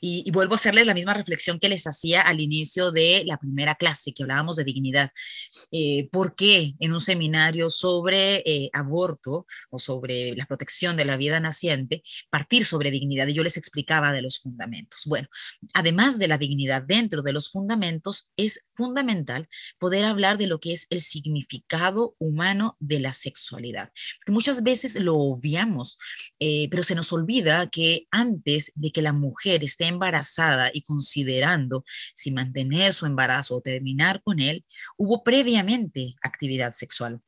Y, vuelvo a hacerles la misma reflexión que les hacía al inicio de la primera clase, que hablábamos de dignidad. Eh, ¿Por qué en un seminario sobre eh, aborto o sobre la protección de la vida naciente partir sobre dignidad? Y yo les explicaba de los fundamentos. Bueno, además de la dignidad dentro de los fundamentos, es fundamental poder hablar de lo que es el significado humano de la sexualidad, muchas veces lo obviamos, eh, pero se nos olvida que antes de que la mujer esté embarazada y considerando si mantener su embarazo o terminar con él, hubo previamente actividad sexual.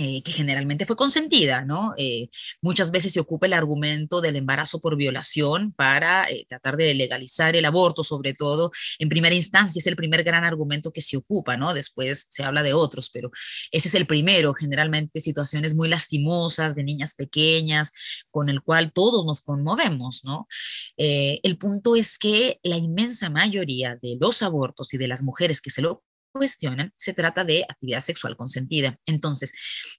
Eh, que generalmente fue consentida, ¿no? Eh, muchas veces se ocupa el argumento del embarazo por violación para eh, tratar de legalizar el aborto, sobre todo en primera instancia, es el primer gran argumento que se ocupa, ¿no? Después se habla de otros, pero ese es el primero, generalmente situaciones muy lastimosas de niñas pequeñas, con el cual todos nos conmovemos, ¿no? el punto es que la inmensa mayoría de los abortos y de las mujeres que se lo cuestionan, se trata de actividad sexual consentida. Entonces,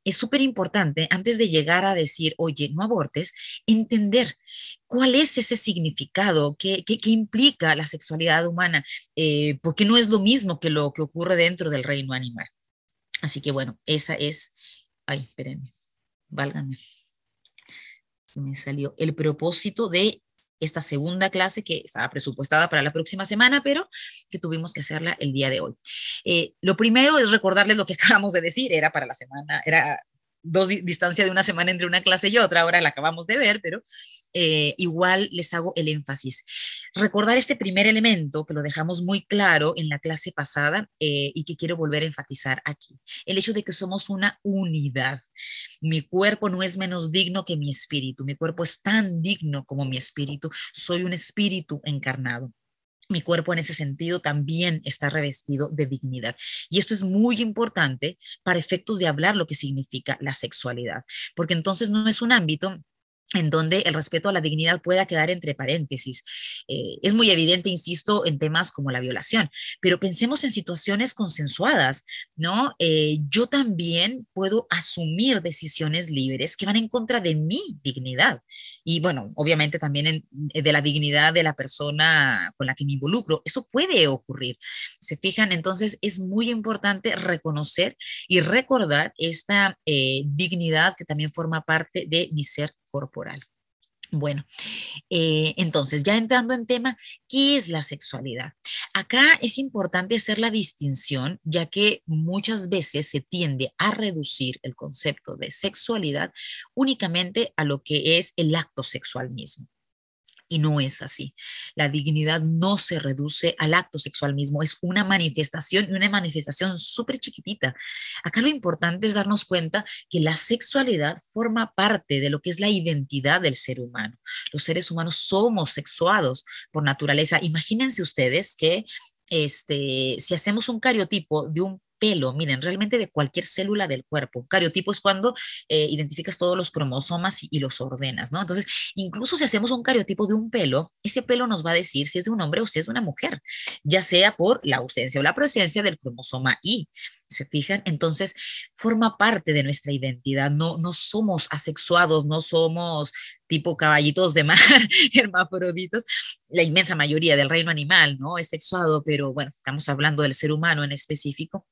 es súper importante, antes de llegar a decir, oye, no abortes, entender cuál es ese significado que, implica la sexualidad humana, eh, porque no es lo mismo que lo que ocurre dentro del reino animal. Así que bueno, esa es, ay, espérenme, válgame, me salió el propósito de esta segunda clase que estaba presupuestada para la próxima semana, pero que tuvimos que hacerla el día de hoy. Eh, lo primero es recordarles lo que acabamos de decir, era para la semana, era dos distancias distancia de una semana entre una clase y otra, ahora la acabamos de ver, pero eh, igual les hago el énfasis. Recordar este primer elemento que lo dejamos muy claro en la clase pasada eh, y que quiero volver a enfatizar aquí, el hecho de que somos una unidad. Mi cuerpo no es menos digno que mi espíritu, mi cuerpo es tan digno como mi espíritu, soy un espíritu encarnado mi cuerpo en ese sentido también está revestido de dignidad. Y esto es muy importante para efectos de hablar lo que significa la sexualidad, porque entonces no es un ámbito en donde el respeto a la dignidad pueda quedar entre paréntesis. Eh, es muy evidente, insisto, en temas como la violación, pero pensemos en situaciones consensuadas, ¿no? Eh, yo también puedo asumir decisiones libres que van en contra de mi dignidad y bueno, obviamente también eh, de la dignidad de la persona con la que me involucro. Eso puede ocurrir. ¿Se fijan? Entonces es muy importante reconocer y recordar esta eh, dignidad que también forma parte de mi ser corporal. Bueno, eh, entonces ya entrando en tema, ¿qué es la sexualidad? Acá es importante hacer la distinción, ya que muchas veces se tiende a reducir el concepto de sexualidad únicamente a lo que es el acto sexual mismo. Y no es así. La dignidad no se reduce al acto sexual mismo, es una manifestación y una manifestación súper chiquitita. Acá lo importante es darnos cuenta que la sexualidad forma parte de lo que es la identidad del ser humano. Los seres humanos somos sexuados por naturaleza. Imagínense ustedes que este, si hacemos un cariotipo de un pelo, miren, realmente de cualquier célula del cuerpo. Un cariotipo es cuando eh, identificas todos los cromosomas y, los ordenas, ¿no? Entonces, incluso si hacemos un cariotipo de un pelo, ese pelo nos va a decir si es de un hombre o si es de una mujer, ya sea por la ausencia o la presencia del cromosoma Y. ¿Se fijan? Entonces, forma parte de nuestra identidad. No, no somos asexuados, no somos tipo caballitos de mar, hermafroditos. La inmensa mayoría del reino animal, ¿no? Es sexuado, pero bueno, estamos hablando del ser humano en específico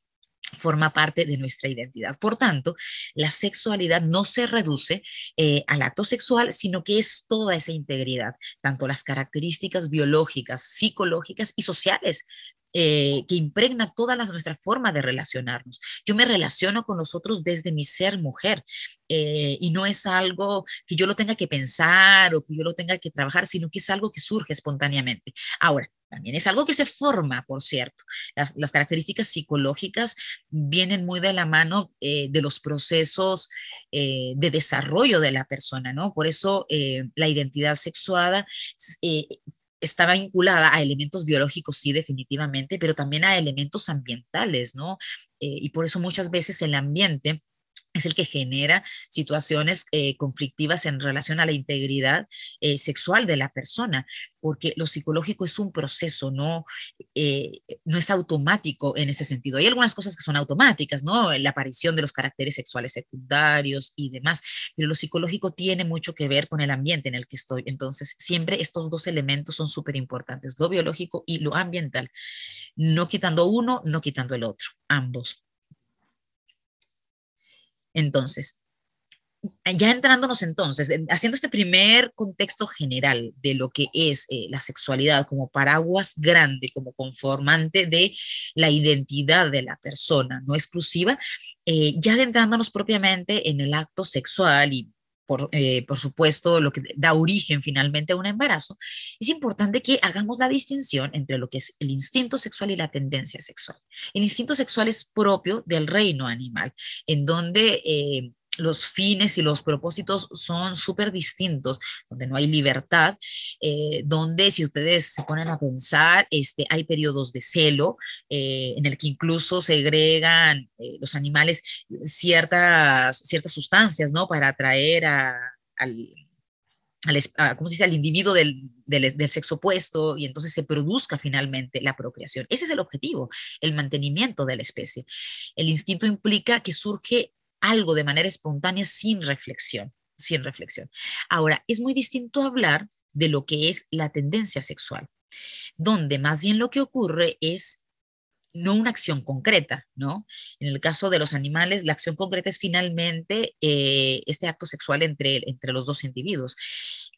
forma parte de nuestra identidad. Por tanto, la sexualidad no se reduce eh, al acto sexual, sino que es toda esa integridad, tanto las características biológicas, psicológicas y sociales eh, que impregna toda la, nuestra forma de relacionarnos. Yo me relaciono con los otros desde mi ser mujer eh, y no es algo que yo lo tenga que pensar o que yo lo tenga que trabajar, sino que es algo que surge espontáneamente. Ahora, también es algo que se forma, por cierto. Las, características psicológicas vienen muy de la mano eh, de los procesos eh, de desarrollo de la persona, ¿no? Por eso eh, la identidad sexuada está vinculada a elementos biológicos, sí, definitivamente, pero también a elementos ambientales, ¿no? y por eso muchas veces el ambiente es el que genera situaciones eh, conflictivas en relación a la integridad eh, sexual de la persona, porque lo psicológico es un proceso, no, eh, no es automático en ese sentido. Hay algunas cosas que son automáticas, ¿no? La aparición de los caracteres sexuales secundarios y demás, pero lo psicológico tiene mucho que ver con el ambiente en el que estoy. Entonces, siempre estos dos elementos son súper importantes, lo biológico y lo ambiental, no quitando uno, no quitando el otro, ambos. Entonces, ya entrándonos entonces, haciendo este primer contexto general de lo que es eh, la sexualidad como paraguas grande, como conformante de la identidad de la persona, no exclusiva, eh, ya adentrándonos propiamente en el acto sexual y eh, por, supuesto, lo que da origen finalmente a un embarazo, es importante que hagamos la distinción entre lo que es el instinto sexual y la tendencia sexual. El instinto sexual es propio del reino animal, en donde eh, los fines y los propósitos son súper distintos, donde no hay libertad, eh, donde si ustedes se ponen a pensar, este, hay periodos de celo eh, en el que incluso segregan eh, los animales ciertas, ciertas sustancias, ¿no? Para atraer al, dice? al individuo del, del, sexo opuesto y entonces se produzca finalmente la procreación. Ese es el objetivo, el mantenimiento de la especie. El instinto implica que surge algo de manera espontánea sin reflexión, sin reflexión. Ahora, es muy distinto hablar de lo que es la tendencia sexual, donde más bien lo que ocurre es no una acción concreta, ¿no? En el caso de los animales, la acción concreta es finalmente eh, este acto sexual entre, entre los dos individuos.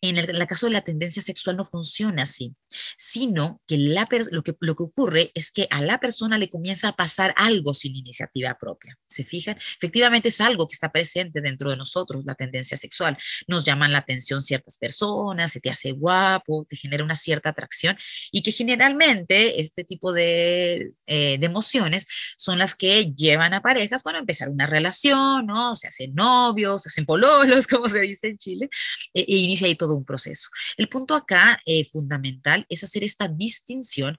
En el, caso de la tendencia sexual no funciona así, sino que, la lo que lo que ocurre es que a la persona le comienza a pasar algo sin iniciativa propia. ¿Se fijan? Efectivamente es algo que está presente dentro de nosotros, la tendencia sexual. Nos llaman la atención ciertas personas, se te hace guapo, te genera una cierta atracción y que generalmente este tipo de, eh, emociones son las que llevan a parejas a empezar una relación, ¿no? Se hacen novios, se hacen pololos, como se dice en Chile, e, e inicia ahí todo un proceso. El punto acá eh, fundamental es hacer esta distinción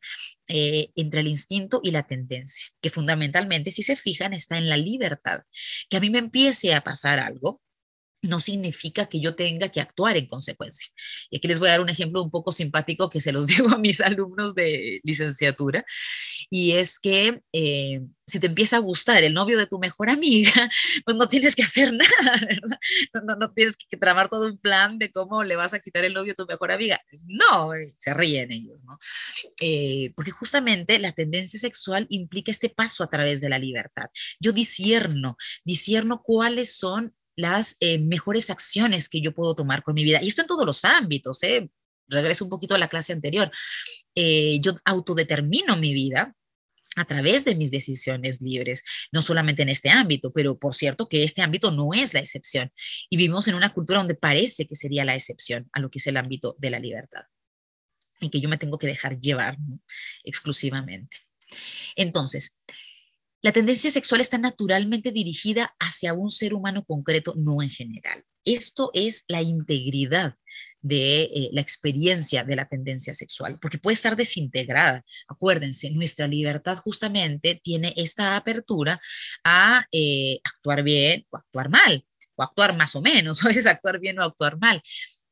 eh, entre el instinto y la tendencia, que fundamentalmente, si se fijan, está en la libertad. Que a mí me empiece a pasar algo, no significa que yo tenga que actuar en consecuencia. Y aquí les voy a dar un ejemplo un poco simpático que se los digo a mis alumnos de licenciatura, y es que eh, si te empieza a gustar el novio de tu mejor amiga, pues no tienes que hacer nada, ¿verdad? No, no, tienes que tramar todo un plan de cómo le vas a quitar el novio a tu mejor amiga. No, eh, se ríen ellos, ¿no? Eh, porque justamente la tendencia sexual implica este paso a través de la libertad. Yo disierno, disierno cuáles son las eh, mejores acciones que yo puedo tomar con mi vida. Y esto en todos los ámbitos, ¿eh? regreso un poquito a la clase anterior. Eh, yo autodetermino mi vida a través de mis decisiones libres, no solamente en este ámbito, pero por cierto que este ámbito no es la excepción. Y vivimos en una cultura donde parece que sería la excepción a lo que es el ámbito de la libertad en que yo me tengo que dejar llevar exclusivamente. Entonces, la tendencia sexual está naturalmente dirigida hacia un ser humano concreto, no en general. Esto es la integridad de eh, la experiencia de la tendencia sexual, porque puede estar desintegrada. Acuérdense, nuestra libertad justamente tiene esta apertura a eh, actuar bien o actuar mal, o actuar más o menos, o a veces actuar bien o actuar mal.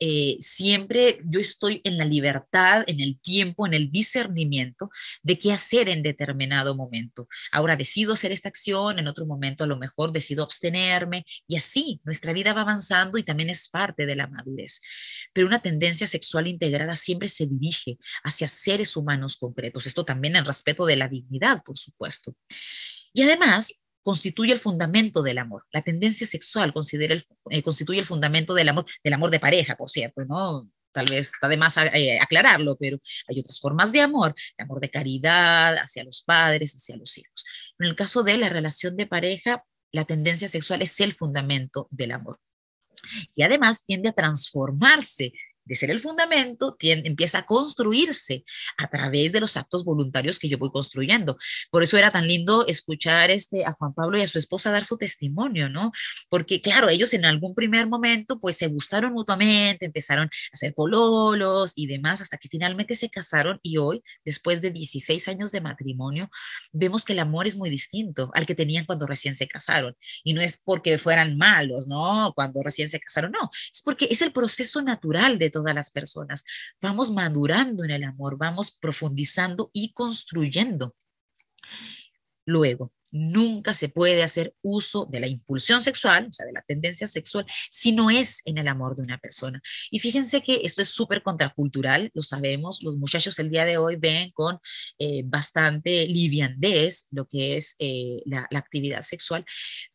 Eh, siempre yo estoy en la libertad, en el tiempo, en el discernimiento de qué hacer en determinado momento. Ahora decido hacer esta acción, en otro momento a lo mejor decido abstenerme y así nuestra vida va avanzando y también es parte de la madurez. Pero una tendencia sexual integrada siempre se dirige hacia seres humanos concretos. Esto también en respeto de la dignidad, por supuesto. Y además, constituye el fundamento del amor. La tendencia sexual considera el, eh, constituye el fundamento del amor, del amor de pareja, por cierto, ¿no? Tal vez está de más eh, aclararlo, pero hay otras formas de amor, el amor de caridad hacia los padres, hacia los hijos. En el caso de la relación de pareja, la tendencia sexual es el fundamento del amor. Y además tiende a transformarse de ser el fundamento, empieza a construirse a través de los actos voluntarios que yo voy construyendo. Por eso era tan lindo escuchar este, a Juan Pablo y a su esposa dar su testimonio, ¿no? Porque claro, ellos en algún primer momento pues se gustaron mutuamente, empezaron a hacer pololos y demás, hasta que finalmente se casaron y hoy, después de 16 años de matrimonio, vemos que el amor es muy distinto al que tenían cuando recién se casaron. Y no es porque fueran malos, ¿no? Cuando recién se casaron, no, es porque es el proceso natural de todo todas las personas. Vamos madurando en el amor, vamos profundizando y construyendo. Luego, nunca se puede hacer uso de la impulsión sexual, o sea, de la tendencia sexual, si no es en el amor de una persona. Y fíjense que esto es súper contracultural, lo sabemos, los muchachos el día de hoy ven con eh, bastante liviandez lo que es eh, la, actividad sexual,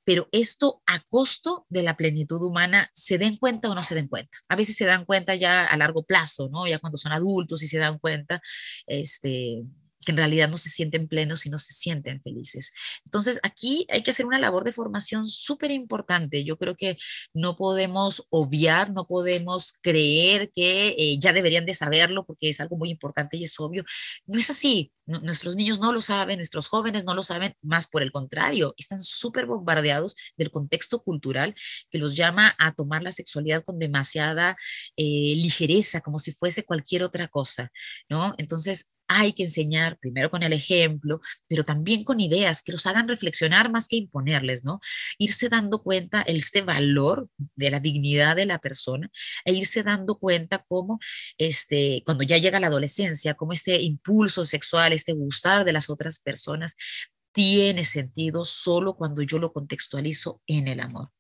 pero esto a costo de la plenitud humana, se den cuenta o no se den cuenta. A veces se dan cuenta ya a largo plazo, ¿no? Ya cuando son adultos y se dan cuenta, este, que en realidad no se sienten plenos y no se sienten felices. Entonces, aquí hay que hacer una labor de formación súper importante. Yo creo que no podemos obviar, no podemos creer que eh, ya deberían de saberlo porque es algo muy importante y es obvio. No es así. nuestros niños no lo saben, nuestros jóvenes no lo saben, más por el contrario, están súper bombardeados del contexto cultural que los llama a tomar la sexualidad con demasiada eh, ligereza, como si fuese cualquier otra cosa, ¿no? Entonces, hay que enseñar primero con el ejemplo, pero también con ideas que los hagan reflexionar más que imponerles, ¿no? Irse dando cuenta de este valor de la dignidad de la persona e irse dando cuenta cómo este, cuando ya llega la adolescencia, cómo este impulso sexual, este gustar de las otras personas tiene sentido solo cuando yo lo contextualizo en el amor.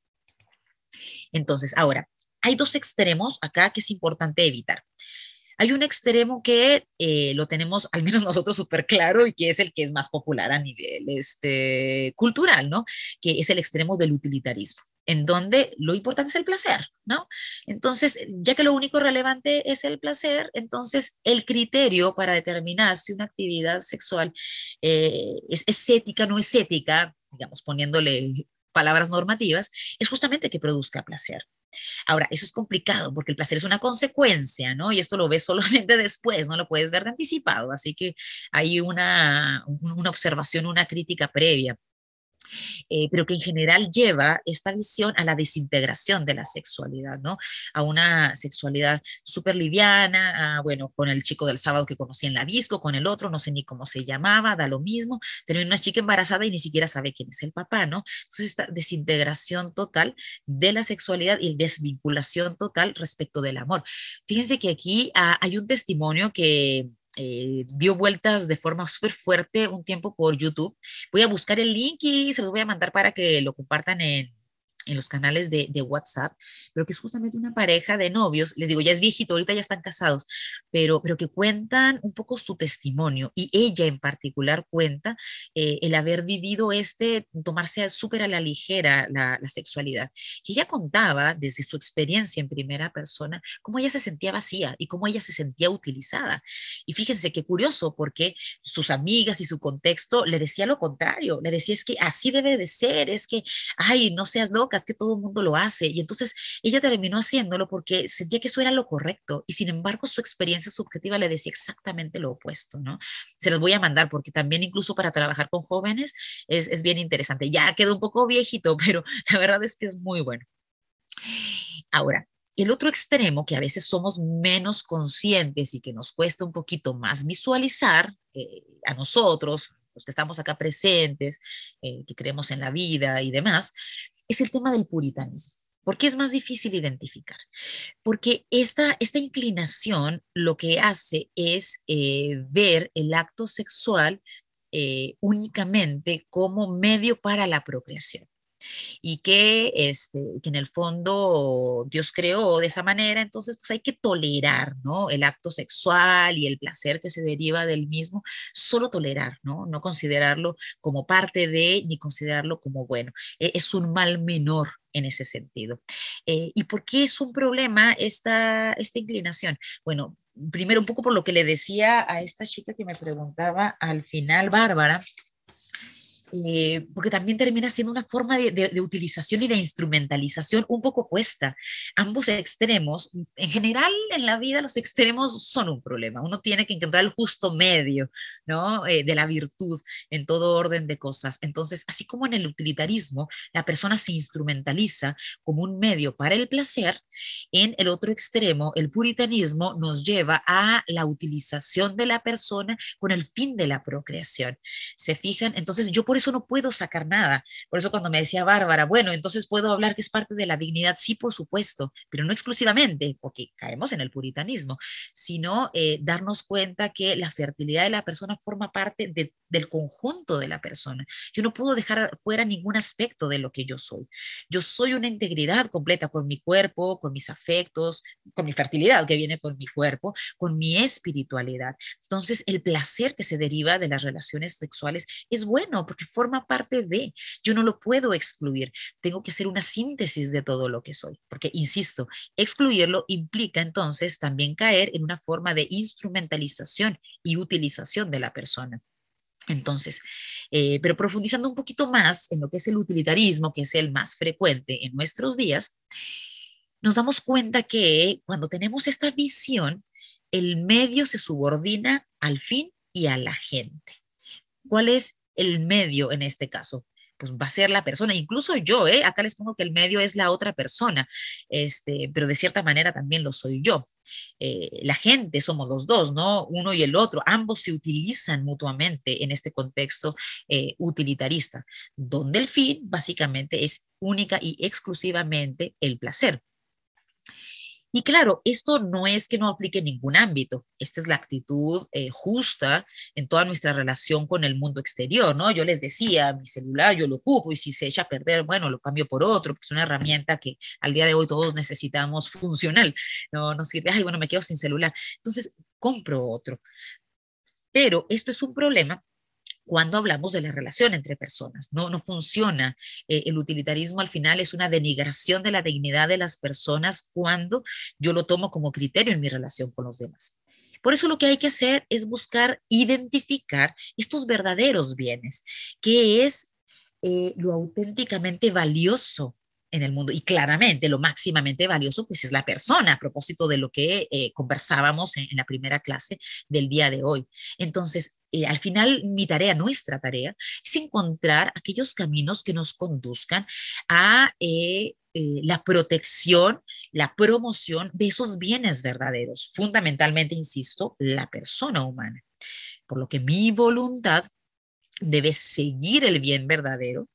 Entonces, ahora, hay dos extremos acá que es importante evitar. Hay un extremo que eh, lo tenemos, al menos nosotros, súper claro y que es el que es más popular a nivel este, cultural, ¿no? Que es el extremo del utilitarismo en donde lo importante es el placer, ¿no? Entonces, ya que lo único relevante es el placer, entonces el criterio para determinar si una actividad sexual eh, es, es, o no es ética, digamos, poniéndole palabras normativas, es justamente que produzca placer. Ahora, eso es complicado porque el placer es una consecuencia, ¿no? Y esto lo ves solamente después, no lo puedes ver de anticipado, así que hay una, una observación, una crítica previa. Eh, pero que en general lleva esta visión a la desintegración de la sexualidad, ¿no? A una sexualidad súper liviana, bueno, con el chico del sábado que conocí en la disco, con el otro, no sé ni cómo se llamaba, da lo mismo, tener una chica embarazada y ni siquiera sabe quién es el papá, ¿no? Entonces, esta desintegración total de la sexualidad y desvinculación total respecto del amor. Fíjense que aquí ah, hay un testimonio que eh, dio vueltas de forma súper fuerte un tiempo por YouTube. Voy a buscar el link y se los voy a mandar para que lo compartan en, en los canales de, de, WhatsApp, pero que es justamente una pareja de novios, les digo, ya es viejito, ahorita ya están casados, pero, pero que cuentan un poco su testimonio y ella en particular cuenta eh, el haber vivido este, tomarse súper a la ligera la, sexualidad. que ella contaba desde su experiencia en primera persona cómo ella se sentía vacía y cómo ella se sentía utilizada. Y fíjense qué curioso, porque sus amigas y su contexto le decía lo contrario, le decía es que así debe de ser, es que, ay, no seas loca es que todo el mundo lo hace. Y entonces ella terminó haciéndolo porque sentía que eso era lo correcto. Y sin embargo, su experiencia subjetiva le decía exactamente lo opuesto, ¿no? Se los voy a mandar porque también incluso para trabajar con jóvenes es, es bien interesante. Ya quedó un poco viejito, pero la verdad es que es muy bueno. Ahora, el otro extremo que a veces somos menos conscientes y que nos cuesta un poquito más visualizar eh, a nosotros, los que estamos acá presentes, eh, que creemos en la vida y demás, es el tema del puritanismo. ¿Por qué es más difícil identificar? Porque esta, esta inclinación lo que hace es eh, ver el acto sexual eh, únicamente como medio para la procreación y que, este, que en el fondo Dios creó de esa manera, entonces pues hay que tolerar, ¿no? El acto sexual y el placer que se deriva del mismo, solo tolerar, ¿no? No considerarlo como parte de, ni considerarlo como bueno. E, es un mal menor en ese sentido. Eh, ¿Y por qué es un problema esta, esta inclinación? Bueno, primero un poco por lo que le decía a esta chica que me preguntaba al final, Bárbara, eh, porque también termina siendo una forma de, utilización y de instrumentalización un poco opuesta. Ambos extremos, en general en la vida los extremos son un problema, uno tiene que encontrar el justo medio ¿no? Eh, de la virtud en todo orden de cosas. Entonces, así como en el utilitarismo, la persona se instrumentaliza como un medio para el placer, en el otro extremo, el puritanismo nos lleva a la utilización de la persona con el fin de la procreación. ¿Se fijan? Entonces, yo por eso no puedo sacar nada. Por eso cuando me decía Bárbara, bueno, entonces puedo hablar que es parte de la dignidad, sí, por supuesto, pero no exclusivamente, porque caemos en el puritanismo, sino eh, darnos cuenta que la fertilidad de la persona forma parte del conjunto de la persona. Yo no puedo dejar fuera ningún aspecto de lo que yo soy. Yo soy una integridad completa con mi cuerpo, con mis afectos, con mi fertilidad que viene con mi cuerpo, con mi espiritualidad. Entonces, el placer que se deriva de las relaciones sexuales es bueno porque forma parte de, yo no lo puedo excluir, tengo que hacer una síntesis de todo lo que soy, porque, insisto, excluirlo implica entonces también caer en una forma de instrumentalización y utilización de la persona. Entonces, eh, pero profundizando un poquito más en lo que es el utilitarismo, que es el más frecuente en nuestros días, nos damos cuenta que cuando tenemos esta visión, el medio se subordina al fin y a la gente. ¿Cuál es el medio en este caso. Pues va a ser la persona, incluso yo, ¿eh? acá les pongo que el medio es la otra persona, este, pero de cierta manera también lo soy yo. Eh, la gente somos los dos, ¿no? Uno y el otro, ambos se utilizan mutuamente en este contexto eh, utilitarista, donde el fin básicamente es única y exclusivamente el placer. Y claro, esto no es que no aplique ningún ámbito. Esta es la actitud eh, justa en toda nuestra relación con el mundo exterior, ¿no? Yo les decía, mi celular yo lo ocupo y si se echa a perder, bueno, lo cambio por otro, que es una herramienta que al día de hoy todos necesitamos funcional. No nos sirve, ay, bueno, me quedo sin celular. Entonces, compro otro. Pero esto es un problema cuando hablamos de la relación entre personas. No, no funciona. Eh, el utilitarismo al final es una denigración de la dignidad de las personas cuando yo lo tomo como criterio en mi relación con los demás. Por eso lo que hay que hacer es buscar identificar estos verdaderos bienes, que es eh, lo auténticamente valioso en el mundo. Y claramente lo máximamente valioso pues es la persona, a propósito de lo que eh, conversábamos en, la primera clase del día de hoy. Entonces, eh, al final mi tarea, nuestra tarea, es encontrar aquellos caminos que nos conduzcan a... Eh, la protección, la promoción de esos bienes verdaderos, fundamentalmente, insisto, la persona humana. Por lo que mi voluntad debe seguir el bien verdadero,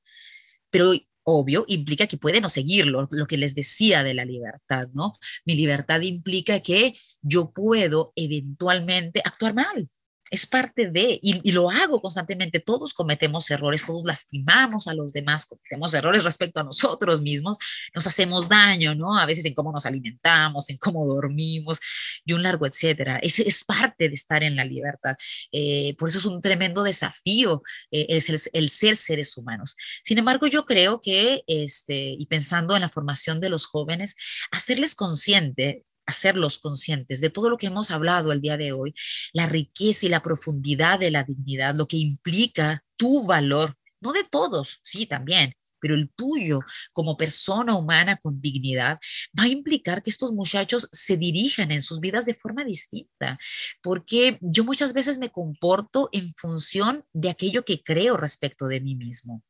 pero obvio, implica que puede no seguirlo, lo que les decía de la libertad, ¿no? Mi libertad implica que yo puedo eventualmente actuar mal, es parte de, y, lo hago constantemente, todos cometemos errores, todos lastimamos a los demás, cometemos errores respecto a nosotros mismos, nos hacemos daño, ¿no? A veces en cómo nos alimentamos, en cómo dormimos y un largo etcétera. Es, es parte de estar en la libertad. Eh, por eso es un tremendo desafío eh, el, el, ser seres humanos. Sin embargo, yo creo que, este, y pensando en la formación de los jóvenes, hacerles consciente hacerlos conscientes de todo lo que hemos hablado el día de hoy, la riqueza y la profundidad de la dignidad, lo que implica tu valor, no de todos, sí, también, pero el tuyo como persona humana con dignidad va a implicar que estos muchachos se dirijan en sus vidas de forma distinta, porque yo muchas veces me comporto en función de aquello que creo respecto de mí mismo.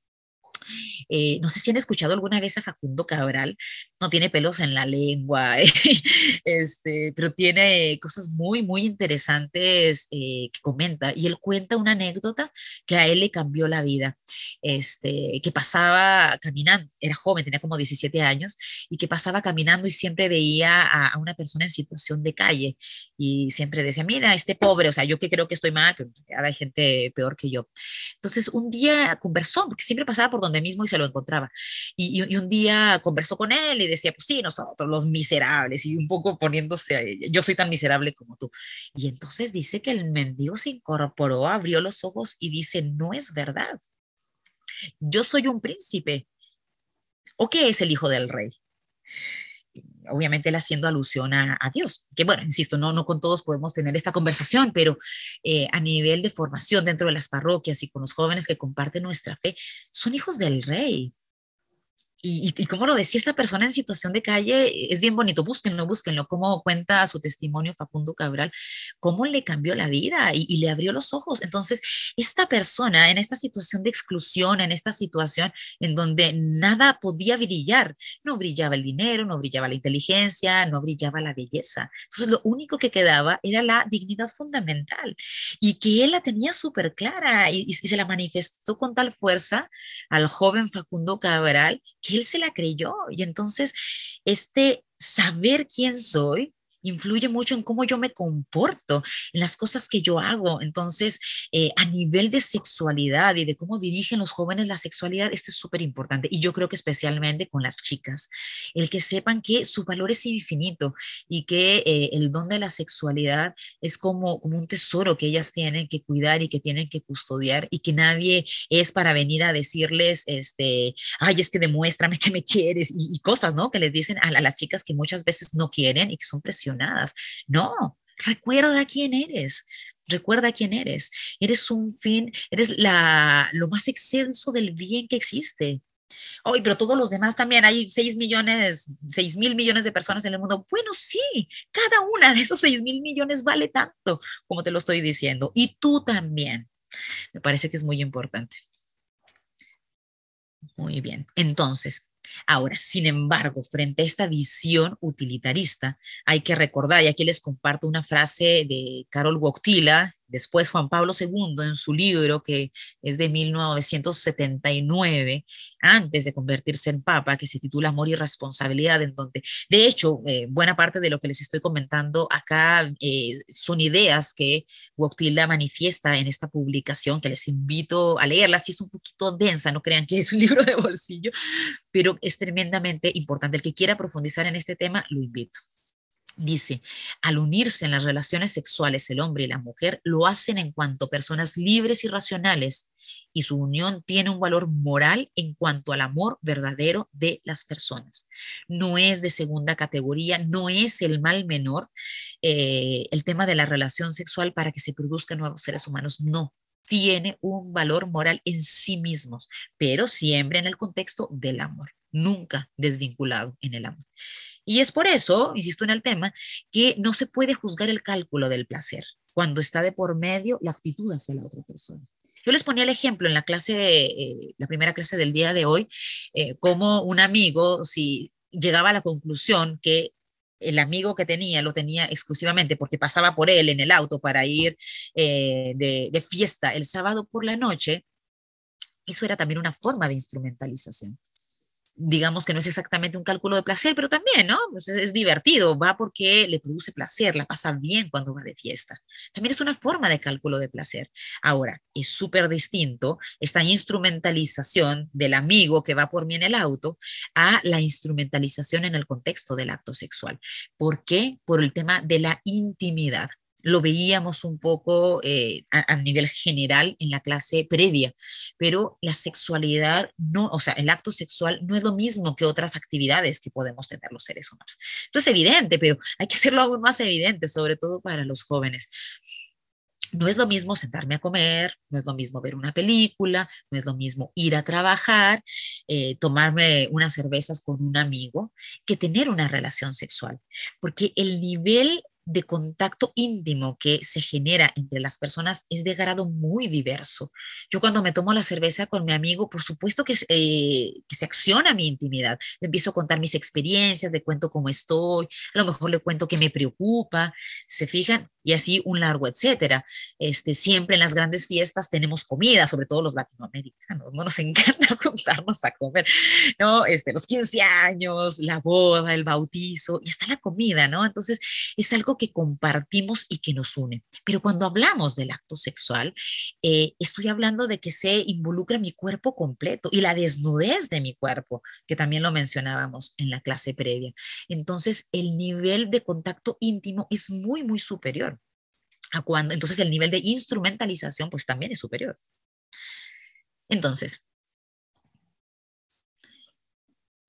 Eh, no sé si han escuchado alguna vez a Facundo Cabral, no tiene pelos en la lengua, este, pero tiene cosas muy, muy interesantes eh, que comenta. Y él cuenta una anécdota que a él le cambió la vida, este, que pasaba caminando, era joven, tenía como 17 años, y que pasaba caminando y siempre veía a, una persona en situación de calle y siempre decía, mira, este pobre, o sea, yo que creo que estoy mal, pero hay gente peor que yo. Entonces, un día conversó, porque siempre pasaba por donde mismo se lo encontraba. Y, un día conversó con él y decía, pues sí, nosotros los miserables, y un poco poniéndose, yo soy tan miserable como tú. Y entonces dice que el mendigo se incorporó, abrió los ojos y dice, no es verdad. Yo soy un príncipe. ¿O qué es el hijo del rey? obviamente él haciendo alusión a, Dios, que bueno, insisto, no, no con todos podemos tener esta conversación, pero eh, a nivel de formación dentro de las parroquias y con los jóvenes que comparten nuestra fe, son hijos del rey, y, como lo decía esta persona en situación de calle, es bien bonito, búsquenlo, búsquenlo, cómo cuenta su testimonio Facundo Cabral, cómo le cambió la vida y, le abrió los ojos. Entonces, esta persona en esta situación de exclusión, en esta situación en donde nada podía brillar, no brillaba el dinero, no brillaba la inteligencia, no brillaba la belleza. Entonces, lo único que quedaba era la dignidad fundamental y que él la tenía súper clara y, y se la manifestó con tal fuerza al joven Facundo Cabral él se la creyó. Y entonces, este saber quién soy influye mucho en cómo yo me comporto, en las cosas que yo hago. Entonces, eh, a nivel de sexualidad y de cómo dirigen los jóvenes la sexualidad, esto es súper importante. Y yo creo que especialmente con las chicas, el que sepan que su valor es infinito y que eh, el don de la sexualidad es como, un tesoro que ellas tienen que cuidar y que tienen que custodiar y que nadie es para venir a decirles, este, ay, es que demuéstrame que me quieres y, cosas, ¿no? Que les dicen a, las chicas que muchas veces no quieren y que son preciosas no, recuerda quién eres. Recuerda quién eres. Eres un fin, eres la, lo más extenso del bien que existe. Hoy, pero todos los demás también, hay seis millones, seis mil millones de personas en el mundo. Bueno, sí, cada una de esos seis mil millones vale tanto, como te lo estoy diciendo. Y tú también. Me parece que es muy importante. Muy bien. Entonces, Ahora, sin embargo, frente a esta visión utilitarista, hay que recordar, y aquí les comparto una frase de Carol Wojtyla, después Juan Pablo II, en su libro que es de 1979, antes de convertirse en papa, que se titula Amor y Responsabilidad, en donde, de hecho, eh, buena parte de lo que les estoy comentando acá eh, son ideas que Wojtyla manifiesta en esta publicación, que les invito a leerla, si es un poquito densa, no crean que es un libro de bolsillo, pero es tremendamente importante. El que quiera profundizar en este tema, lo invito. Dice, al unirse en las relaciones sexuales el hombre y la mujer, lo hacen en cuanto personas libres y racionales, y su unión tiene un valor moral en cuanto al amor verdadero de las personas. No es de segunda categoría, no es el mal menor eh, el tema de la relación sexual para que se produzcan nuevos seres humanos, no tiene un valor moral en sí mismos, pero siempre en el contexto del amor, nunca desvinculado en el amor. Y es por eso, insisto en el tema, que no se puede juzgar el cálculo del placer cuando está de por medio la actitud hacia la otra persona. Yo les ponía el ejemplo en la clase, eh, la primera clase del día de hoy, eh, como un amigo, si llegaba a la conclusión que el amigo que tenía lo tenía exclusivamente porque pasaba por él en el auto para ir eh, de, de, fiesta el sábado por la noche, eso era también una forma de instrumentalización digamos que no es exactamente un cálculo de placer, pero también, ¿no? Pues, es, es, divertido, va porque le produce placer, la pasa bien cuando va de fiesta. También es una forma de cálculo de placer. Ahora, es súper distinto esta instrumentalización del amigo que va por mí en el auto a la instrumentalización en el contexto del acto sexual. ¿Por qué? Por el tema de la intimidad lo veíamos un poco eh, a, nivel general en la clase previa, pero la sexualidad no, o sea, el acto sexual no es lo mismo que otras actividades que podemos tener los seres humanos. Esto es evidente, pero hay que hacerlo aún más evidente, sobre todo para los jóvenes. No es lo mismo sentarme a comer, no es lo mismo ver una película, no es lo mismo ir a trabajar, eh, tomarme unas cervezas con un amigo, que tener una relación sexual, porque el nivel de contacto íntimo que se genera entre las personas es de grado muy diverso. Yo cuando me tomo la cerveza con mi amigo, por supuesto que, eh, que se acciona mi intimidad. empiezo a contar mis experiencias, le cuento cómo estoy, a lo mejor le cuento que me preocupa, se fijan, y así un largo etcétera. Este, siempre en las grandes fiestas tenemos comida, sobre todo los latinoamericanos, no nos encanta juntarnos a comer, ¿no? Este, los 15 años, la boda, el bautizo, y está la comida, ¿no? Entonces es algo que compartimos y que nos une. Pero cuando hablamos del acto sexual, eh, estoy hablando de que se involucra mi cuerpo completo y la desnudez de mi cuerpo, que también lo mencionábamos en la clase previa. Entonces, el nivel de contacto íntimo es muy, muy superior. A cuando, entonces, el nivel de instrumentalización, pues también es superior. Entonces,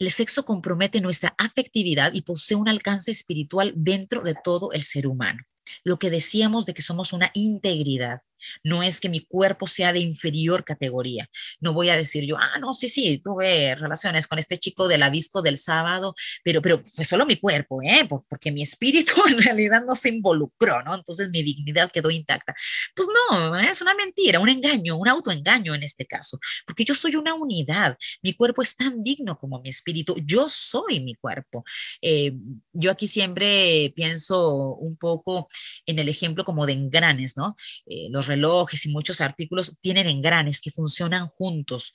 el sexo compromete nuestra afectividad y posee un alcance espiritual dentro de todo el ser humano. Lo que decíamos de que somos una integridad. No es que mi cuerpo sea de inferior categoría. No voy a decir yo, ah, no, sí, sí, tuve relaciones con este chico del avisco del sábado, pero, pero fue solo mi cuerpo, ¿eh? Porque mi espíritu en realidad no se involucró, ¿no? Entonces mi dignidad quedó intacta. Pues no, ¿eh? es una mentira, un engaño, un autoengaño en este caso, porque yo soy una unidad. Mi cuerpo es tan digno como mi espíritu. Yo soy mi cuerpo. Eh, yo aquí siempre pienso un poco en el ejemplo como de engranes, ¿no? Eh, los relojes y muchos artículos tienen engranes que funcionan juntos,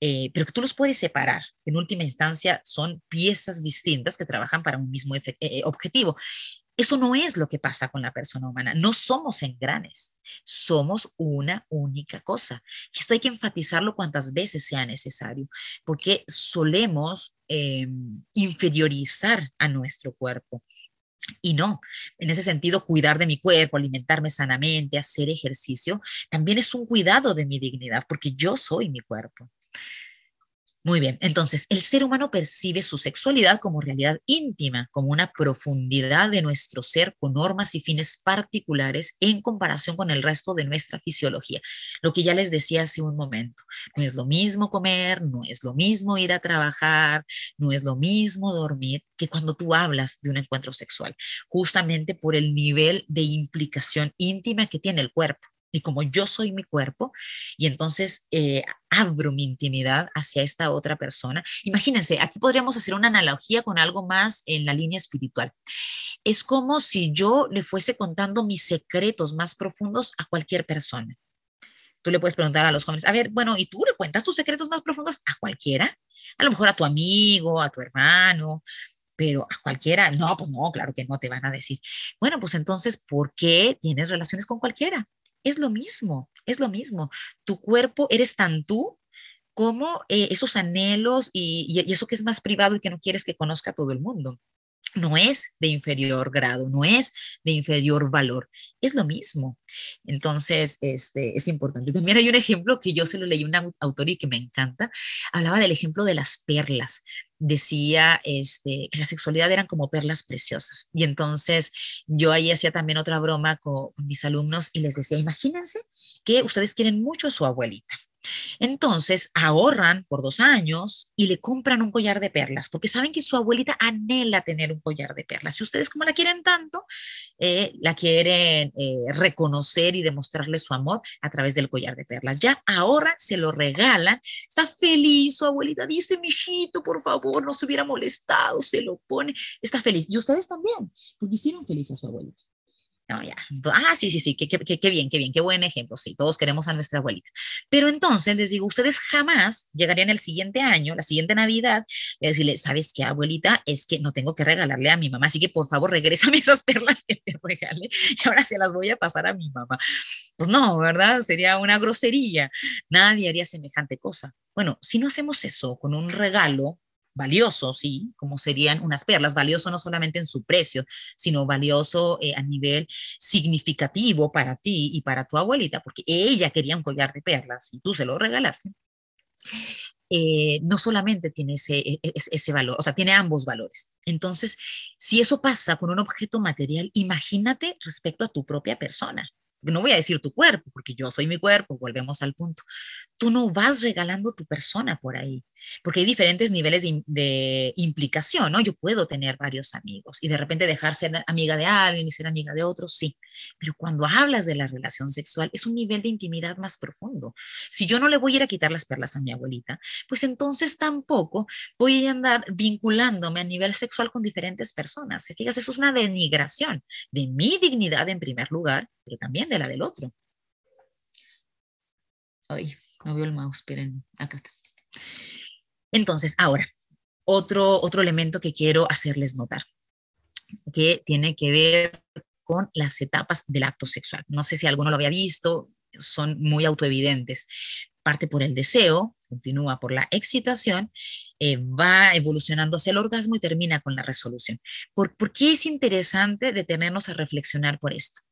eh, pero que tú los puedes separar. En última instancia, son piezas distintas que trabajan para un mismo eh, objetivo. Eso no es lo que pasa con la persona humana. No somos engranes, somos una única cosa. Esto hay que enfatizarlo cuantas veces sea necesario, porque solemos em, inferiorizar a nuestro cuerpo. Y no, en ese sentido, cuidar de mi cuerpo, alimentarme sanamente, hacer ejercicio, también es un cuidado de mi dignidad, porque yo soy mi cuerpo. Muy bien, entonces el ser humano percibe su sexualidad como realidad íntima, como una profundidad de nuestro ser con normas y fines particulares en comparación con el resto de nuestra fisiología. Lo que ya les decía hace un momento, no es lo mismo comer, no es lo mismo ir a trabajar, no es lo mismo dormir que cuando tú hablas de un encuentro sexual, justamente por el nivel de implicación íntima que tiene el cuerpo y como yo soy mi cuerpo, y entonces eh, abro mi intimidad hacia esta otra persona. Imagínense, aquí podríamos hacer una analogía con algo más en la línea espiritual. Es como si yo le fuese contando mis secretos más profundos a cualquier persona. Tú le puedes preguntar a los jóvenes, a ver, bueno, ¿y tú le cuentas tus secretos más profundos a cualquiera? A lo mejor a tu amigo, a tu hermano, pero a cualquiera, no, pues no, claro que no te van a decir. Bueno, pues entonces, ¿por qué tienes relaciones con cualquiera? Es lo mismo, es lo mismo. Tu cuerpo eres tan tú como eh, esos anhelos y, y, eso que es más privado y que no quieres que conozca todo el mundo no es de inferior grado, no es de inferior valor, es lo mismo. Entonces, este, es importante. También hay un ejemplo que yo se lo leí a un autor y que me encanta, hablaba del ejemplo de las perlas. Decía este, que la sexualidad eran como perlas preciosas. Y entonces yo ahí hacía también otra broma con, con mis alumnos y les decía, imagínense que ustedes quieren mucho a su abuelita entonces ahorran por dos años y le compran un collar de perlas, porque saben que su abuelita anhela tener un collar de perlas. Si ustedes como la quieren tanto, eh, la quieren eh, reconocer y demostrarle su amor a través del collar de perlas. Ya ahorran, se lo regalan, está feliz su abuelita, dice, hijito por favor, no se hubiera molestado, se lo pone, está feliz. Y ustedes también, porque hicieron feliz a su abuelita ah, sí, sí, sí, qué, qué, bien, qué bien, qué buen ejemplo. Sí, todos queremos a nuestra abuelita. Pero entonces les digo, ustedes jamás llegarían el siguiente año, la siguiente Navidad, y decirle, ¿sabes qué, abuelita? Es que no tengo que regalarle a mi mamá, así que por favor regrésame esas perlas que te regalé y ahora se las voy a pasar a mi mamá. Pues no, ¿verdad? Sería una grosería. Nadie haría semejante cosa. Bueno, si no hacemos eso con un regalo, valioso, ¿sí? Como serían unas perlas, valioso no solamente en su precio, sino valioso eh, a nivel significativo para ti y para tu abuelita, porque ella quería un collar de perlas y tú se lo regalaste. Eh, no solamente tiene e, e, ese, valor, o sea, tiene ambos valores. Entonces, si eso pasa con un objeto material, imagínate respecto a tu propia persona. No voy a decir tu cuerpo, porque yo soy mi cuerpo, volvemos al punto. Tú no vas regalando tu persona por ahí porque hay diferentes niveles de, implicación, ¿no? Yo puedo tener varios amigos y de repente dejar ser amiga de alguien y ser amiga de otro, sí, pero cuando hablas de la relación sexual es un nivel de intimidad más profundo. Si yo no le voy a ir a quitar las perlas a mi abuelita, pues entonces tampoco voy a andar vinculándome a nivel sexual con diferentes personas. ¿Se fijas? Eso es una denigración de mi dignidad en primer lugar, pero también de la del otro. Ay, no veo el mouse, esperen, acá está. Entonces, ahora, otro, otro elemento que quiero hacerles notar, que tiene que ver con las etapas del acto sexual. No sé si alguno lo había visto, son muy autoevidentes, parte por el deseo, continúa por la excitación, eh, va evolucionando hacia el orgasmo y termina con la resolución. ¿Por, qué es interesante detenernos a reflexionar por esto?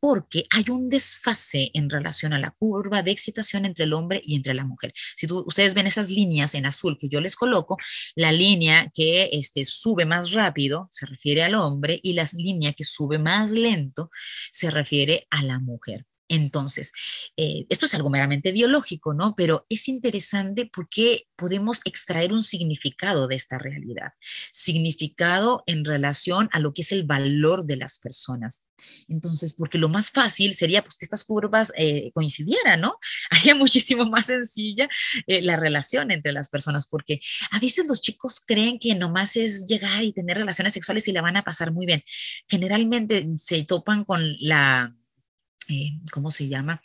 Porque hay un desfase en relación a la curva de excitación entre el hombre y entre la mujer. Si ustedes ven esas líneas en azul que yo les coloco, la línea que este, sube más rápido se refiere al hombre y la línea que sube más lento se refiere a la mujer. Entonces, eh, esto es algo meramente biológico, ¿no? Pero es interesante porque podemos extraer un significado de esta realidad, significado en relación a lo que es el valor de las personas. Entonces, porque lo más fácil sería pues, que estas curvas eh, coincidieran, ¿no? Haría muchísimo más sencilla eh, la relación entre las personas, porque a veces los chicos creen que nomás es llegar y tener relaciones sexuales y la van a pasar muy bien. Generalmente se topan con la eh, ¿cómo se llama?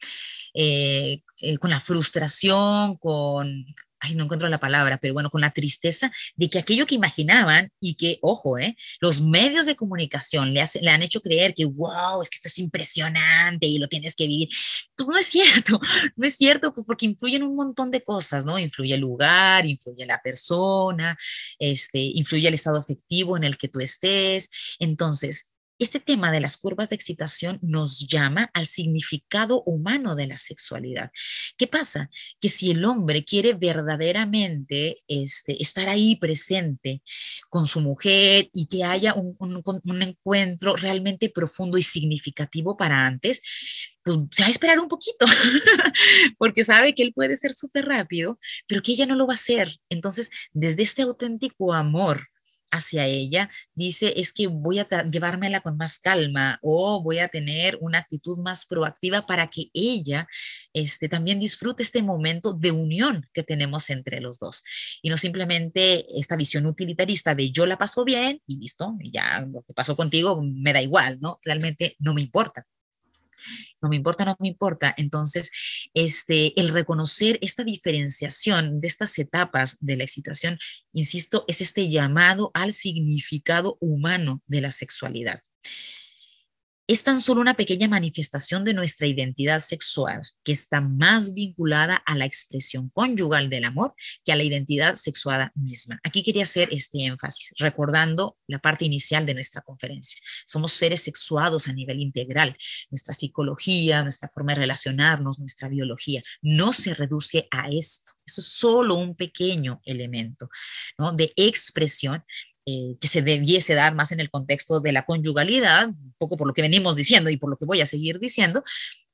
Eh, eh, con la frustración, con, ay, no encuentro la palabra, pero bueno, con la tristeza de que aquello que imaginaban y que, ojo, los medios de comunicación le, le han hecho creer que, wow, es que esto es impresionante y lo tienes que vivir. Pues no es cierto, no es cierto, pues porque influyen un montón de cosas, ¿no? Influye el lugar, influye la persona, este, influye el estado afectivo en el que tú estés. Entonces, este tema de las curvas de excitación nos llama al significado humano de la sexualidad. ¿Qué pasa? Que si el hombre quiere verdaderamente este, estar ahí presente con su mujer y que haya un, un encuentro realmente profundo y significativo para antes, pues se va a esperar un poquito, porque sabe que él puede ser súper rápido, pero que ella no lo va a hacer. Entonces, desde este auténtico amor hacia ella, dice es que voy a llevármela con más calma o voy a tener una actitud más proactiva para que ella este, también disfrute este momento de unión que tenemos entre los dos. Y no simplemente esta visión utilitarista de yo la paso bien y listo, ya lo que pasó contigo me da igual, ¿no? Realmente no me importa no me importa, no me importa. Entonces, este, el reconocer esta diferenciación de estas etapas de la excitación, insisto, es este llamado al significado humano de la sexualidad es tan solo una pequeña manifestación de nuestra identidad sexual, que está más vinculada a la expresión conyugal del amor que a la identidad sexuada misma. Aquí quería hacer este énfasis, recordando la parte inicial de nuestra conferencia. Somos seres sexuados a nivel integral. Nuestra psicología, nuestra forma de relacionarnos, nuestra biología, no se reduce a esto. Esto es solo un pequeño elemento ¿no? de expresión eh, que se debiese dar más en el contexto de la conyugalidad, un poco por lo que venimos diciendo y por lo que voy a seguir diciendo,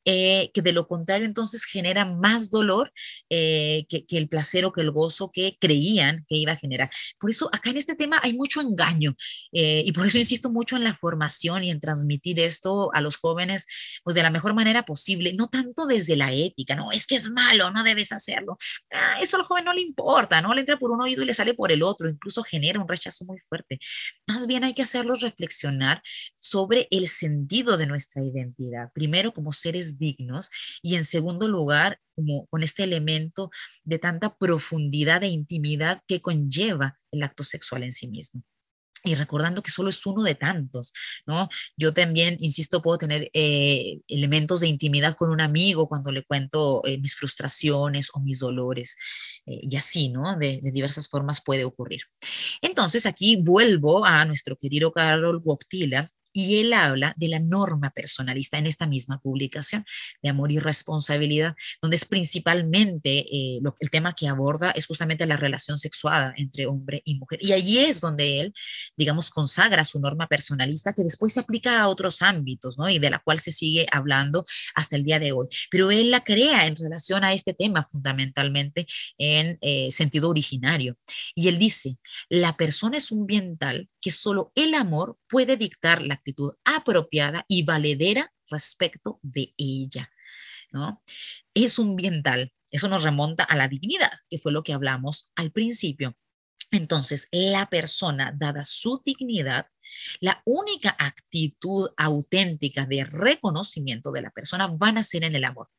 eh, que de lo contrario entonces genera más dolor eh, que, el placer o que el gozo que creían que iba a generar. Por eso acá en este tema hay mucho engaño eh, y por eso insisto mucho en la formación y en transmitir esto a los jóvenes pues de la mejor manera posible, no tanto desde la ética, no, es que es malo, no debes hacerlo. Ah, eso al joven no le importa, no le entra por un oído y le sale por el otro, incluso genera un rechazo muy fuerte. Más bien hay que hacerlos reflexionar sobre el sentido de nuestra identidad, primero como seres dignos y en segundo lugar, como con este elemento de tanta profundidad de intimidad que conlleva el acto sexual en sí mismo y recordando que solo es uno de tantos, ¿no? Yo también, insisto, puedo tener eh, elementos de intimidad con un amigo cuando le cuento eh, mis frustraciones o mis dolores, eh, y así, ¿no? De, diversas formas puede ocurrir. Entonces, aquí vuelvo a nuestro querido Carol Woptila, y él habla de la norma personalista en esta misma publicación, de amor y responsabilidad, donde es principalmente eh, el tema que aborda es justamente la relación sexuada entre hombre y mujer. Y allí es donde él, digamos, consagra su norma personalista que después se aplica a otros ámbitos, ¿no? Y de la cual se sigue hablando hasta el día de hoy. Pero él la crea en relación a este tema fundamentalmente en eh, sentido originario. Y él dice, la persona es un bien tal que solo el amor puede dictar la actitud apropiada y valedera respecto de ella. Es un bien tal. eso nos remonta a la dignidad, que fue lo que hablamos al principio. Entonces, la persona, dada su dignidad, la única actitud auténtica de reconocimiento de la persona van a ser en el amor.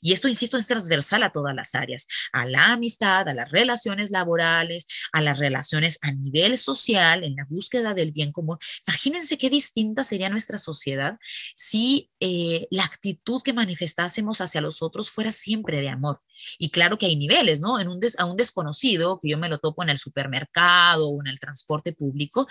Y esto, insisto, es transversal a todas las áreas, a la amistad, a las relaciones laborales, a las relaciones a nivel social, en la búsqueda del bien común. Imagínense qué distinta sería nuestra sociedad si eh, la actitud que manifestásemos hacia los otros fuera siempre de amor. Y claro que hay niveles, ¿no? En un a un desconocido, que yo me lo topo en el supermercado o en el transporte público,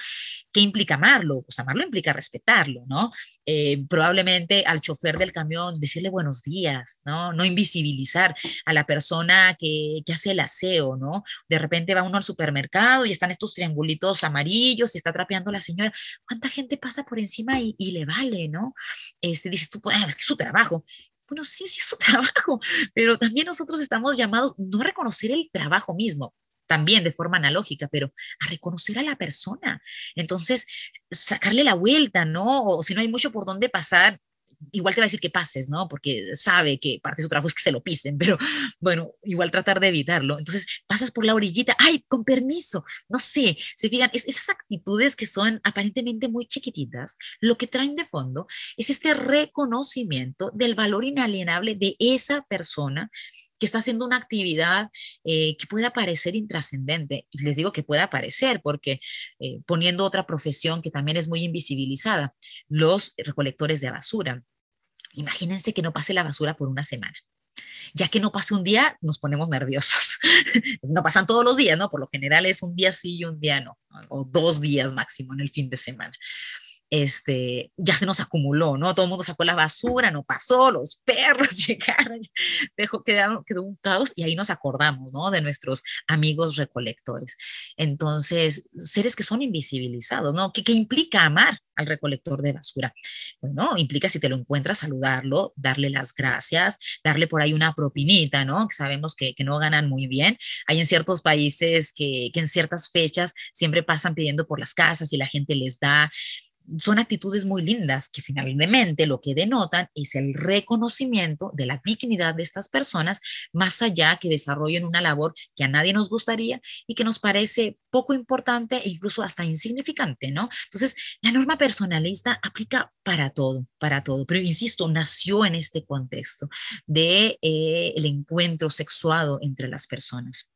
que implica más amarlo, pues amarlo implica respetarlo, ¿no? Eh, probablemente al chofer del camión decirle buenos días, ¿no? No invisibilizar a la persona que, que hace el aseo, ¿no? De repente va uno al supermercado y están estos triangulitos amarillos y está trapeando la señora. ¿Cuánta gente pasa por encima y, le vale, ¿no? Este, dices tú, ah, es que es su trabajo bueno, sí, sí es su trabajo, pero también nosotros estamos llamados no a reconocer el trabajo mismo también de forma analógica, pero a reconocer a la persona. Entonces, sacarle la vuelta, ¿no? O si no hay mucho por dónde pasar, igual te va a decir que pases, ¿no? Porque sabe que parte de su trabajo es que se lo pisen, pero bueno, igual tratar de evitarlo. Entonces pasas por la orillita, ay, con permiso, no sé, se fijan, esas actitudes que son aparentemente muy chiquititas, lo que traen de fondo es este reconocimiento del valor inalienable de esa persona que está haciendo una actividad eh, que pueda parecer intrascendente. Y les digo que pueda parecer porque eh, poniendo otra profesión que también es muy invisibilizada, los recolectores de basura. Imagínense que no pase la basura por una semana ya que no pase un día, nos ponemos nerviosos. no pasan todos los días, ¿no? Por lo general es un día sí y un día no, o dos días máximo en el fin de semana este, ya se nos acumuló, ¿no? Todo el mundo sacó la basura, no pasó, los perros llegaron, quedó un caos y ahí nos acordamos, ¿no? De nuestros amigos recolectores. Entonces, seres que son invisibilizados, ¿no? ¿Qué, implica amar al recolector de basura? Bueno, implica si te lo encuentras, saludarlo, darle las gracias, darle por ahí una propinita, ¿no? Que sabemos que, no ganan muy bien. Hay en ciertos países que, que en ciertas fechas siempre pasan pidiendo por las casas y la gente les da son actitudes muy lindas que finalmente lo que denotan es el reconocimiento de la dignidad de estas personas, más allá que desarrollen una labor que a nadie nos gustaría y que nos parece poco importante e incluso hasta insignificante, ¿no? Entonces, la norma personalista aplica para todo, para todo, pero insisto, nació en este contexto de eh, el encuentro sexuado entre las personas.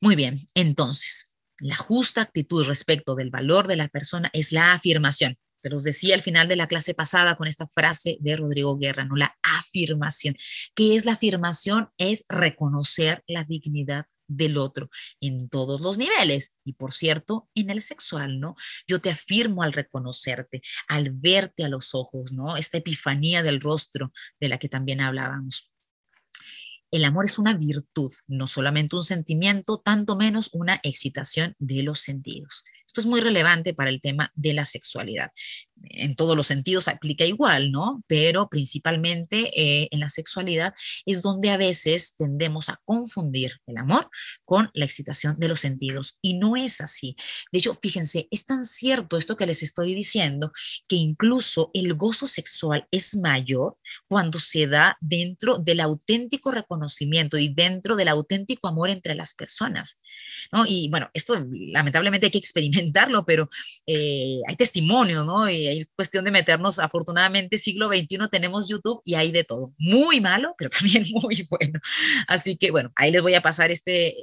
Muy bien, entonces, la justa actitud respecto del valor de la persona es la afirmación. Te los decía al final de la clase pasada con esta frase de Rodrigo Guerra, ¿no? La afirmación. ¿Qué es la afirmación? Es reconocer la dignidad del otro en todos los niveles y por cierto en el sexual, ¿no? Yo te afirmo al reconocerte, al verte a los ojos, ¿no? Esta epifanía del rostro de la que también hablábamos el amor es una virtud, no solamente un sentimiento, tanto menos una excitación de los sentidos es muy relevante para el tema de la sexualidad. En todos los sentidos aplica igual, ¿no? Pero principalmente eh, en la sexualidad es donde a veces tendemos a confundir el amor con la excitación de los sentidos y no es así. De hecho, fíjense, es tan cierto esto que les estoy diciendo que incluso el gozo sexual es mayor cuando se da dentro del auténtico reconocimiento y dentro del auténtico amor entre las personas, Y bueno, esto lamentablemente hay que experimentar darlo, pero eh, hay testimonios, ¿no? Y hay cuestión de meternos, afortunadamente, siglo XXI tenemos YouTube y hay de todo. Muy malo, pero también muy bueno. Así que, bueno, ahí les voy a pasar este, eh,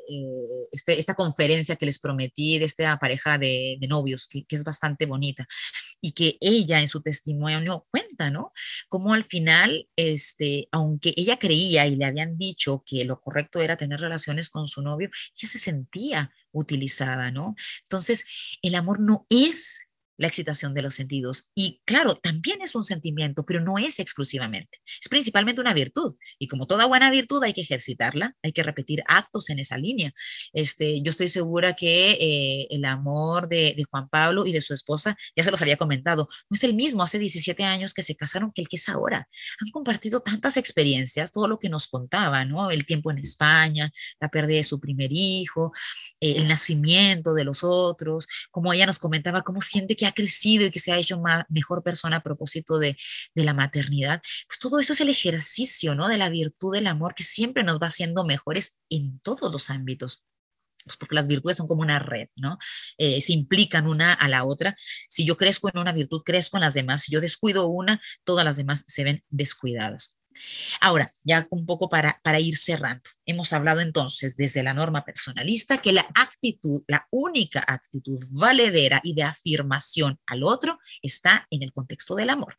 este esta conferencia que les prometí de esta pareja de, novios, que es bastante bonita y que ella en su testimonio cuenta, ¿no? Como al final, este, aunque ella creía y le habían dicho que lo correcto era tener relaciones con su novio, ella se sentía utilizada, ¿no? Entonces, el amor no es la excitación de los sentidos. Y claro, también es un sentimiento, pero no es exclusivamente. Es principalmente una virtud. Y como toda buena virtud hay que ejercitarla, hay que repetir actos en esa línea. Este, yo estoy segura que eh, el amor de, Juan Pablo y de su esposa, ya se los había comentado, no es el mismo hace 17 años que se casaron que el que es ahora. Han compartido tantas experiencias, todo lo que nos contaba, ¿no? El tiempo en España, la pérdida de su primer hijo, eh, el nacimiento de los otros, como ella nos comentaba, cómo siente que ha crecido y que se ha hecho más, mejor persona a propósito de, de la maternidad. Pues todo eso es el ejercicio, ¿no? De la virtud del amor que siempre nos va haciendo mejores en todos los ámbitos. Pues porque las virtudes son como una red, ¿no? Eh, se implican una a la otra. Si yo crezco en una virtud, crezco en las demás. Si yo descuido una, todas las demás se ven descuidadas. Ahora, ya un poco para, para ir cerrando, hemos hablado entonces desde la norma personalista que la actitud, la única actitud valedera y de afirmación al otro está en el contexto del amor.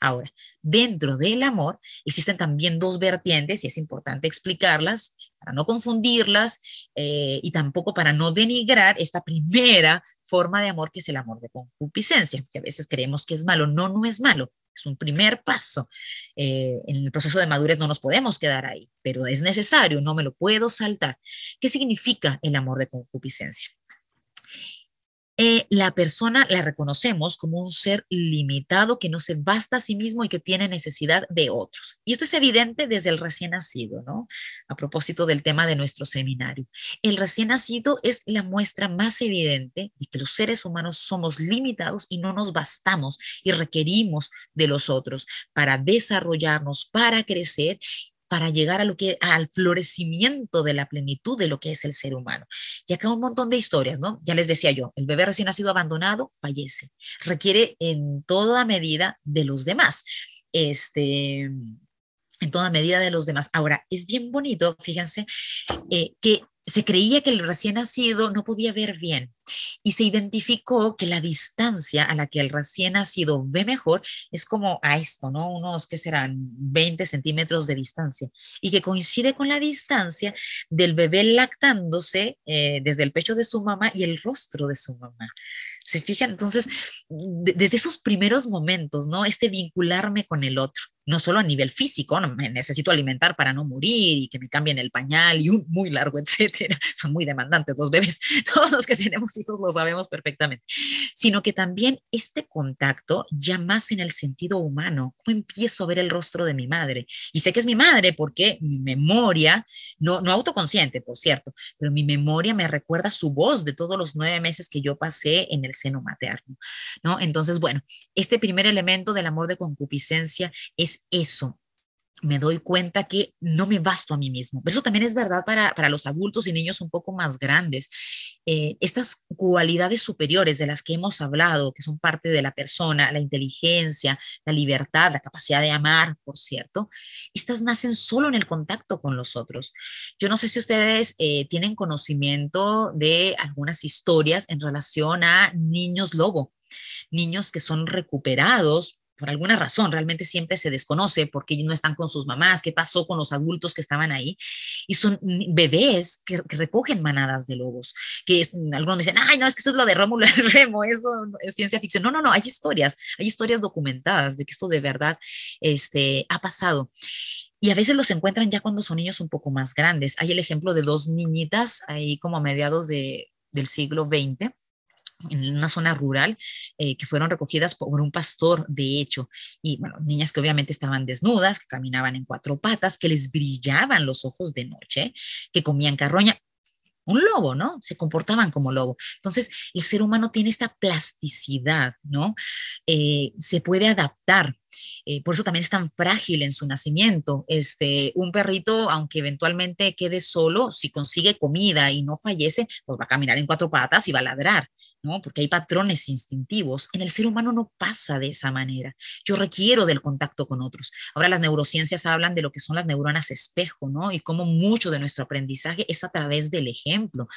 Ahora, dentro del amor existen también dos vertientes y es importante explicarlas para no confundirlas eh, y tampoco para no denigrar esta primera forma de amor que es el amor de concupiscencia, que a veces creemos que es malo. No, no es malo es un primer paso. Eh, en el proceso de madurez no nos podemos quedar ahí, pero es necesario, no me lo puedo saltar. ¿Qué significa el amor de concupiscencia? Eh, la persona la reconocemos como un ser limitado que no se basta a sí mismo y que tiene necesidad de otros. Y esto es evidente desde el recién nacido, ¿no? A propósito del tema de nuestro seminario. El recién nacido es la muestra más evidente de que los seres humanos somos limitados y no nos bastamos y requerimos de los otros para desarrollarnos, para crecer para llegar a lo que, al florecimiento de la plenitud de lo que es el ser humano. Y acá un montón de historias, ¿no? Ya les decía yo, el bebé recién ha sido abandonado fallece, requiere en toda medida de los demás. Este, en toda medida de los demás. Ahora, es bien bonito, fíjense, eh, que se creía que el recién nacido no podía ver bien y se identificó que la distancia a la que el recién nacido ve mejor es como a esto, ¿no? Unos que serán 20 centímetros de distancia y que coincide con la distancia del bebé lactándose eh, desde el pecho de su mamá y el rostro de su mamá. ¿Se fijan? Entonces, desde esos primeros momentos, ¿no? Este vincularme con el otro, no solo a nivel físico, no, me necesito alimentar para no morir y que me cambien el pañal y un muy largo, etc son muy demandantes los bebés, todos los que tenemos hijos lo sabemos perfectamente, sino que también este contacto ya más en el sentido humano, cómo empiezo a ver el rostro de mi madre. Y sé que es mi madre porque mi memoria, no, no autoconsciente, por cierto, pero mi memoria me recuerda su voz de todos los nueve meses que yo pasé en el seno materno, ¿no? Entonces, bueno, este primer elemento del amor de concupiscencia es eso, me doy cuenta que no me basto a mí mismo. Eso también es verdad para, los adultos y niños un poco más grandes. Eh, estas cualidades superiores de las que hemos hablado, que son parte de la persona, la inteligencia, la libertad, la capacidad de amar, por cierto, estas nacen solo en el contacto con los otros. Yo no sé si ustedes eh, tienen conocimiento de algunas historias en relación a niños lobo, niños que son recuperados por alguna razón realmente siempre se desconoce porque no están con sus mamás, qué pasó con los adultos que estaban ahí. Y son bebés que, recogen manadas de lobos, que algunos me dicen, ay, no, es que eso es lo de Rómulo Remo, eso es ciencia ficción. No, no, no, hay historias, hay historias documentadas de que esto de verdad este, ha pasado. Y a veces los encuentran ya cuando son niños un poco más grandes. Hay el ejemplo de dos niñitas ahí como a mediados del siglo XX en una zona rural eh, que fueron recogidas por un pastor, de hecho, y bueno, niñas que obviamente estaban desnudas, que caminaban en cuatro patas, que les brillaban los ojos de noche, que comían carroña, un lobo, ¿no? Se comportaban como lobo. Entonces, el ser humano tiene esta plasticidad, ¿no? Eh, se puede adaptar eh, por eso también es tan frágil en su nacimiento. Este, un perrito, aunque eventualmente quede solo, si consigue comida y no fallece, pues va a caminar en cuatro patas y va a ladrar. ¿no? Porque hay patrones instintivos. En el ser humano no pasa de esa manera. Yo requiero del contacto con otros. Ahora las neurociencias hablan de lo que son las neuronas espejo, ¿no? Y como mucho de nuestro aprendizaje es a través del ejemplo.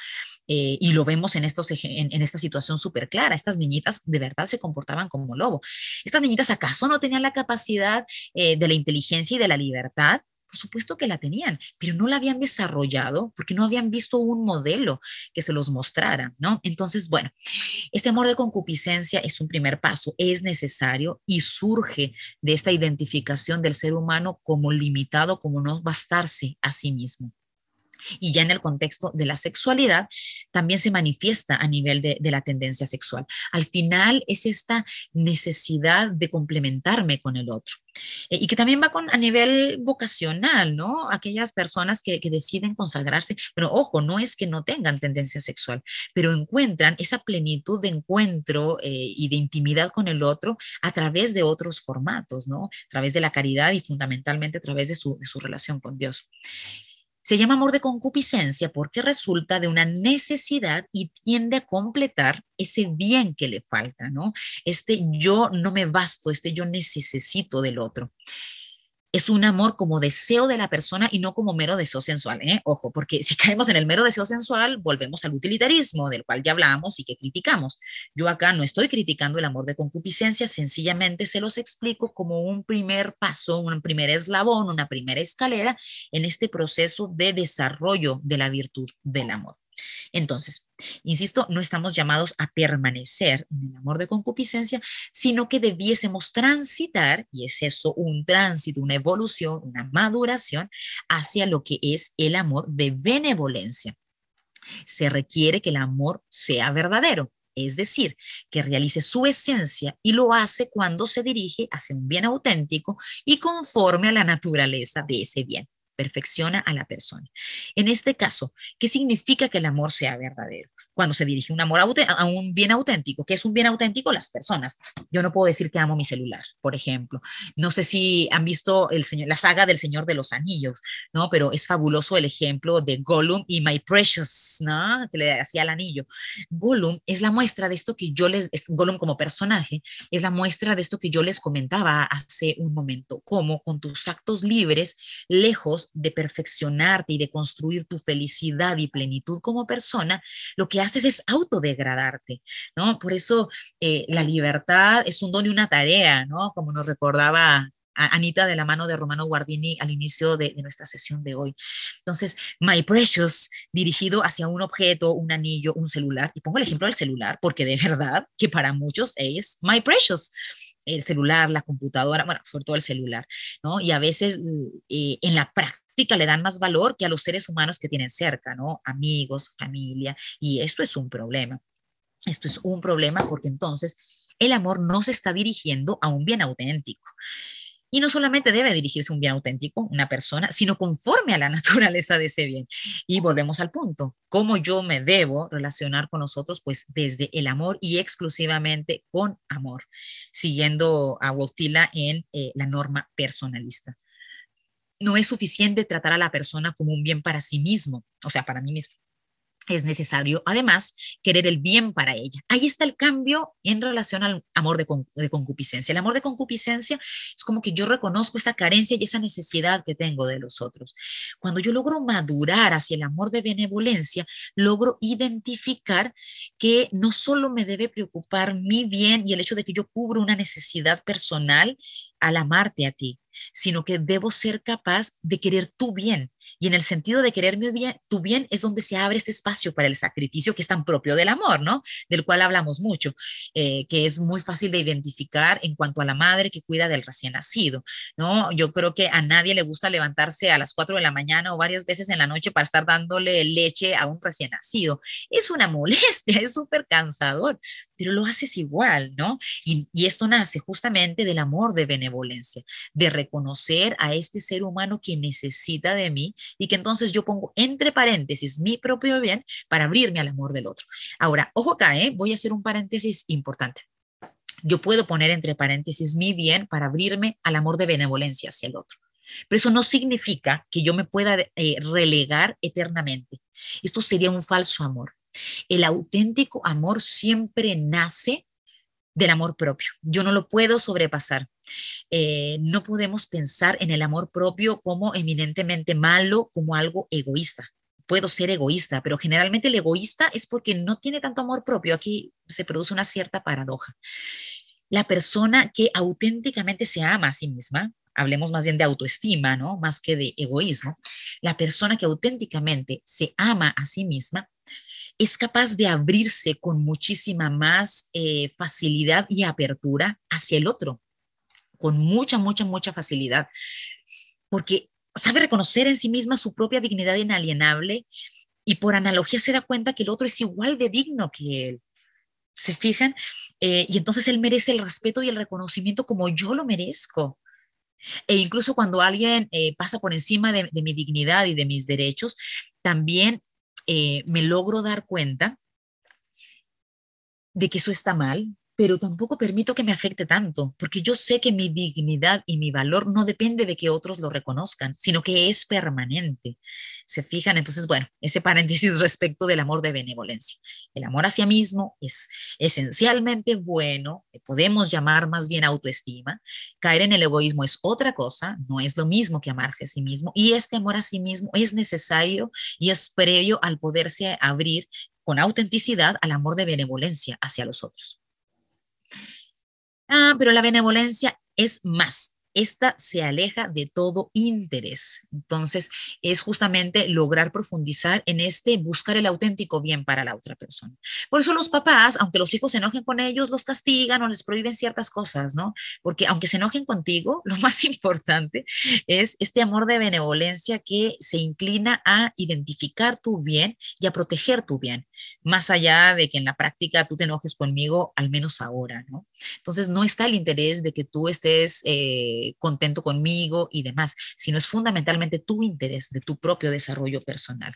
Eh, y lo vemos en, estos, en esta situación súper clara. Estas niñitas de verdad se comportaban como lobo. Estas niñitas acaso no tenían la capacidad eh, de la inteligencia y de la libertad, por supuesto que la tenían, pero no la habían desarrollado porque no habían visto un modelo que se los mostrara, ¿no? Entonces, bueno, este amor de concupiscencia es un primer paso, es necesario y surge de esta identificación del ser humano como limitado, como no bastarse a sí mismo y ya en el contexto de la sexualidad también se manifiesta a nivel de, la tendencia sexual. Al final es esta necesidad de complementarme con el otro. Eh, y que también va con, a nivel vocacional, ¿no? Aquellas personas que, deciden consagrarse, pero ojo, no es que no tengan tendencia sexual, pero encuentran esa plenitud de encuentro eh, y de intimidad con el otro a través de otros formatos, ¿no? A través de la caridad y fundamentalmente a través de su relación con Dios. Se llama amor de concupiscencia porque resulta de una necesidad y tiende a completar ese bien que le falta, ¿no? Este yo no me basto, este yo necesito del otro es un amor como deseo de la persona y no como mero deseo sensual. ¿eh? Ojo, porque si caemos en el mero deseo sensual, volvemos al utilitarismo, del cual ya hablábamos y que criticamos. Yo acá no estoy criticando el amor de concupiscencia, sencillamente se los explico como un primer paso, un primer eslabón, una primera escalera en este proceso de desarrollo de la virtud del amor. Entonces, insisto, no estamos llamados a permanecer en el amor de concupiscencia, sino que debiésemos transitar, y es eso un tránsito, una evolución, una maduración, hacia lo que es el amor de benevolencia. Se requiere que el amor sea verdadero, es decir, que realice su esencia y lo hace cuando se dirige hacia un bien auténtico y conforme a la naturaleza de ese bien perfecciona a la persona. En este caso, ¿qué significa que el amor sea verdadero? cuando se dirige un amor a un bien auténtico. ¿Qué es un bien auténtico? Las personas. Yo no puedo decir que amo mi celular, por ejemplo. No sé si han visto el señor, la saga del Señor de los Anillos, ¿no? Pero es fabuloso el ejemplo de Gollum y My Precious, ¿no? Que le hacía el anillo. Gollum es la muestra de esto que yo les, Gollum como personaje, es la muestra de esto que yo les comentaba hace un momento, cómo con tus actos libres, lejos de perfeccionarte y de construir tu felicidad y plenitud como persona, lo que haces es autodegradarte, ¿no? Por eso eh, la libertad es un don y una tarea, ¿no? Como nos recordaba Anita de la mano de Romano Guardini al inicio de, nuestra sesión de hoy. Entonces, My Precious, dirigido hacia un objeto, un anillo, un celular, y pongo el ejemplo del celular, porque de verdad que para muchos es My Precious el celular, la computadora, bueno, sobre todo el celular, ¿no? Y a veces eh, en la práctica le dan más valor que a los seres humanos que tienen cerca, Amigos, familia, y esto es un problema. Esto es un problema porque entonces el amor no se está dirigiendo a un bien auténtico. Y no solamente debe dirigirse a un bien auténtico, una persona, sino conforme a la naturaleza de ese bien. Y volvemos al punto, cómo yo me debo relacionar con nosotros, pues desde el amor y exclusivamente con amor, siguiendo a Wojtyla en eh, la norma personalista no es suficiente tratar a la persona como un bien para sí mismo, o sea, para mí mismo es necesario además querer el bien para ella. Ahí está el cambio en relación al amor de, concupiscencia. El amor de concupiscencia es como que yo reconozco esa carencia y esa necesidad que tengo de los otros. Cuando yo logro madurar hacia el amor de benevolencia, logro identificar que no solo me debe preocupar mi bien y el hecho de que yo cubro una necesidad personal al amarte a ti, sino que debo ser capaz de querer tu bien y en el sentido de quererme bien, tu bien es donde se abre este espacio para el sacrificio que es tan propio del amor, ¿no? Del cual hablamos mucho, eh, que es muy fácil de identificar en cuanto a la madre que cuida del recién nacido, ¿no? Yo creo que a nadie le gusta levantarse a las 4 de la mañana o varias veces en la noche para estar dándole leche a un recién nacido. Es una molestia, es súper cansador, pero lo haces igual, ¿no? y esto nace justamente del amor de benevolencia, de reconocer a este ser humano que necesita de mí y que entonces yo pongo entre paréntesis mi propio bien para abrirme al amor del otro. Ahora, ojo acá, ¿eh? voy a hacer un paréntesis importante. Yo puedo poner entre paréntesis mi bien para abrirme al amor de benevolencia hacia el otro. Pero eso no significa que yo me pueda eh, relegar eternamente. Esto sería un falso amor. El auténtico amor siempre nace del amor propio. Yo no lo puedo sobrepasar. Eh, no podemos pensar en el amor propio como eminentemente malo, como algo egoísta. Puedo ser egoísta, pero generalmente el egoísta es porque no tiene tanto amor propio. Aquí se produce una cierta paradoja. La persona que auténticamente se ama a sí misma, hablemos más bien de autoestima, ¿no? Más que de egoísmo, la persona que auténticamente se ama a sí misma es capaz de abrirse con muchísima más eh, facilidad y apertura hacia el otro, con mucha, mucha, mucha facilidad, porque sabe reconocer en sí misma su propia dignidad inalienable y por analogía se da cuenta que el otro es igual de digno que él. ¿Se fijan? Eh, y entonces él merece el respeto y el reconocimiento como yo lo merezco. E incluso cuando alguien eh, pasa por encima de, mi dignidad y de mis derechos, también eh, me logro dar cuenta de que eso está mal, pero tampoco permito que me afecte tanto, porque yo sé que mi dignidad y mi valor no depende de que otros lo reconozcan, sino que es permanente. ¿Se fijan? Entonces, bueno, ese paréntesis respecto del amor de benevolencia. El amor hacia mismo es esencialmente bueno, eh, podemos llamar más bien autoestima. Caer en el egoísmo es otra cosa, no es lo mismo que amarse a sí mismo, y este amor a sí mismo es necesario y es previo al poderse abrir con autenticidad al amor de benevolencia hacia los otros. Ah, pero la benevolencia es más esta se aleja de todo interés. Entonces, es justamente lograr profundizar en este buscar el auténtico bien para la otra persona. Por eso los papás, aunque los hijos se enojen con ellos, los castigan o les prohíben ciertas cosas, ¿no? Porque aunque se enojen contigo, lo más importante es este amor de benevolencia que se inclina a identificar tu bien y a proteger tu bien, más allá de que en la práctica tú te enojes conmigo, al menos ahora, ¿no? Entonces, no está el interés de que tú estés... Eh, eh, contento conmigo y demás, sino es fundamentalmente tu interés de tu propio desarrollo personal.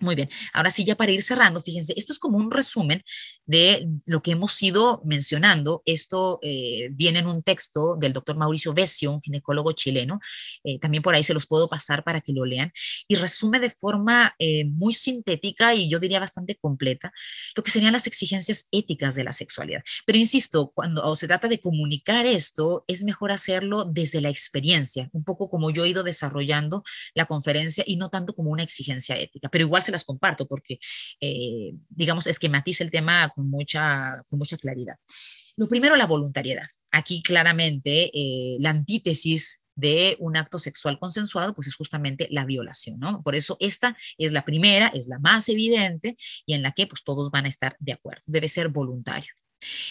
Muy bien, ahora sí ya para ir cerrando, fíjense, esto es como un resumen de lo que hemos ido mencionando. Esto eh, viene en un texto del doctor Mauricio Vesio, un ginecólogo chileno. Eh, también por ahí se los puedo pasar para que lo lean. Y resume de forma eh, muy sintética y yo diría bastante completa lo que serían las exigencias éticas de la sexualidad. Pero insisto, cuando se trata de comunicar esto, es mejor hacerlo desde la experiencia, un poco como yo he ido desarrollando la conferencia y no tanto como una exigencia ética. Pero igual las comparto porque, eh, digamos, esquematiza el tema con mucha, con mucha claridad. Lo primero, la voluntariedad. Aquí claramente eh, la antítesis de un acto sexual consensuado, pues es justamente la violación, ¿no? Por eso esta es la primera, es la más evidente y en la que pues todos van a estar de acuerdo. Debe ser voluntario.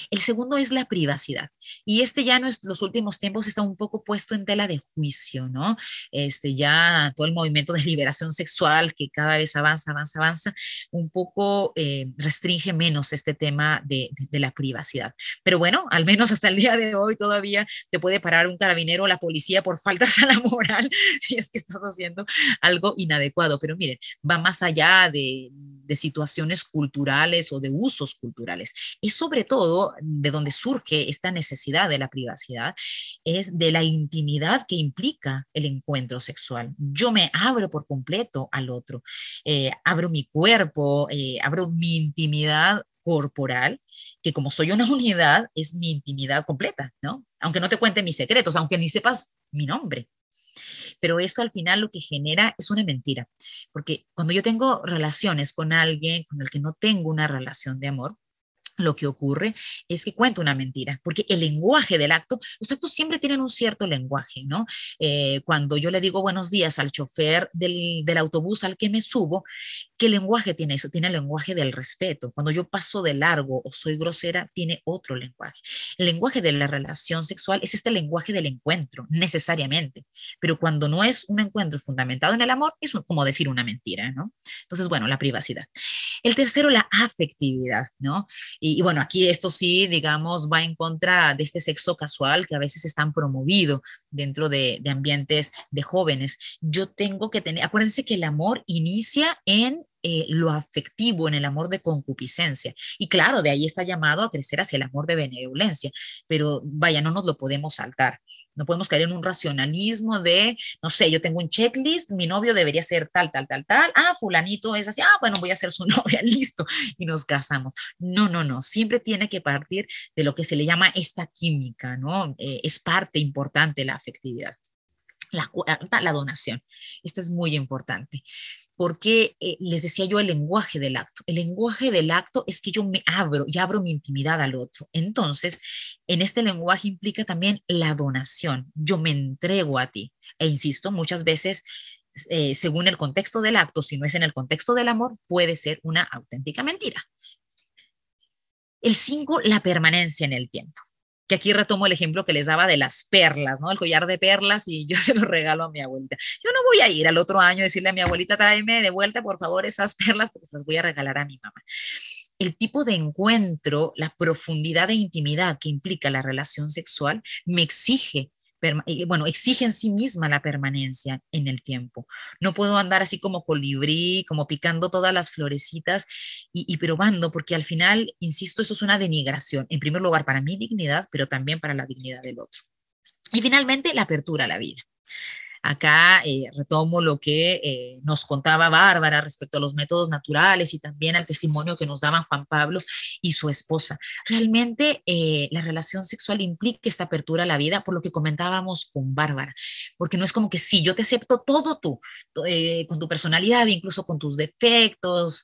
El segundo es la privacidad. Y este ya en los últimos tiempos está un poco puesto en tela de juicio, ¿no? Este ya todo el movimiento de liberación sexual que cada vez avanza, avanza, avanza, un poco eh, restringe menos este tema de, la privacidad. Pero bueno, al menos hasta el día de hoy todavía te puede parar un carabinero o la policía por faltas a la moral si es que estás haciendo algo inadecuado. Pero miren, va más allá de, de situaciones culturales o de usos culturales. Es sobre todo de donde surge esta necesidad de la privacidad es de la intimidad que implica el encuentro sexual. Yo me abro por completo al otro, eh, abro mi cuerpo, eh, abro mi intimidad corporal, que como soy una unidad, es mi intimidad completa, ¿no? Aunque no te cuente mis secretos, aunque ni sepas mi nombre. Pero eso al final lo que genera es una mentira, porque cuando yo tengo relaciones con alguien con el que no tengo una relación de amor, lo que ocurre es que cuenta una mentira, porque el lenguaje del acto, los actos siempre tienen un cierto lenguaje, ¿no? Eh, cuando yo le digo buenos días al chofer del, del, autobús al que me subo, ¿qué lenguaje tiene eso? Tiene el lenguaje del respeto. Cuando yo paso de largo o soy grosera, tiene otro lenguaje. El lenguaje de la relación sexual es este lenguaje del encuentro, necesariamente, pero cuando no es un encuentro fundamentado en el amor, es como decir una mentira, ¿no? Entonces, bueno, la privacidad. El tercero, la afectividad, ¿no? Y y, bueno, aquí esto sí, digamos, va en contra de este sexo casual que a veces están promovido dentro de, ambientes de jóvenes. Yo tengo que tener, acuérdense que el amor inicia en eh, lo afectivo, en el amor de concupiscencia. Y claro, de ahí está llamado a crecer hacia el amor de benevolencia, pero vaya, no nos lo podemos saltar. No podemos caer en un racionalismo de, no sé, yo tengo un checklist, mi novio debería ser tal, tal, tal, tal. Ah, fulanito es así, ah, bueno, voy a ser su novia, listo. Y nos casamos. No, no, no. Siempre tiene que partir de lo que se le llama esta química, ¿no? Eh, es parte importante la afectividad. La, la donación. Esto es muy importante porque eh, les decía yo el lenguaje del acto. El lenguaje del acto es que yo me abro y abro mi intimidad al otro. Entonces, en este lenguaje implica también la donación. Yo me entrego a ti. E insisto, muchas veces, eh, según el contexto del acto, si no es en el contexto del amor, puede ser una auténtica mentira. El 5, la permanencia en el tiempo que aquí retomo el ejemplo que les daba de las perlas, ¿no? El collar de perlas y yo se lo regalo a mi abuelita. Yo no voy a ir al otro año a decirle a mi abuelita, tráeme de vuelta, por favor, esas perlas porque se las voy a regalar a mi mamá. El tipo de encuentro, la profundidad de intimidad que implica la relación sexual me exige bueno, exige en sí misma la permanencia en el tiempo. No puedo andar así como colibrí, como picando todas las florecitas y, y probando, porque al final, insisto, eso es una denigración, en primer lugar para mi dignidad, pero también para la dignidad del otro. Y finalmente, la apertura a la vida. Acá eh, retomo lo que eh, nos contaba Bárbara respecto a los métodos naturales y también al testimonio que nos daban Juan Pablo y su esposa. Realmente eh, la relación sexual implica esta apertura a la vida, por lo que comentábamos con Bárbara, porque no es como que sí, yo te acepto todo tú, con tu personalidad, incluso con tus defectos,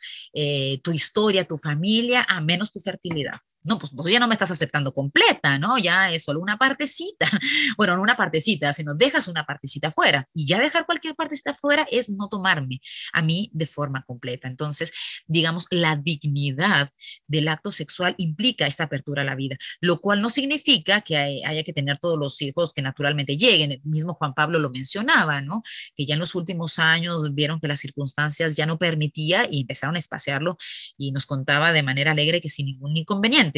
tu historia, tu familia, a menos tu fertilidad no, pues, ya no me estás aceptando completa, ¿no? Ya es solo una partecita. Bueno, no una partecita, sino dejas una partecita fuera. Y ya dejar cualquier partecita fuera es no tomarme a mí de forma completa. Entonces, digamos, la dignidad del acto sexual implica esta apertura a la vida, lo cual no significa que haya que tener todos los hijos que naturalmente lleguen. El mismo Juan Pablo lo mencionaba, ¿no? Que ya en los últimos años vieron que las circunstancias ya no permitía y empezaron a espaciarlo y nos contaba de manera alegre que sin ningún inconveniente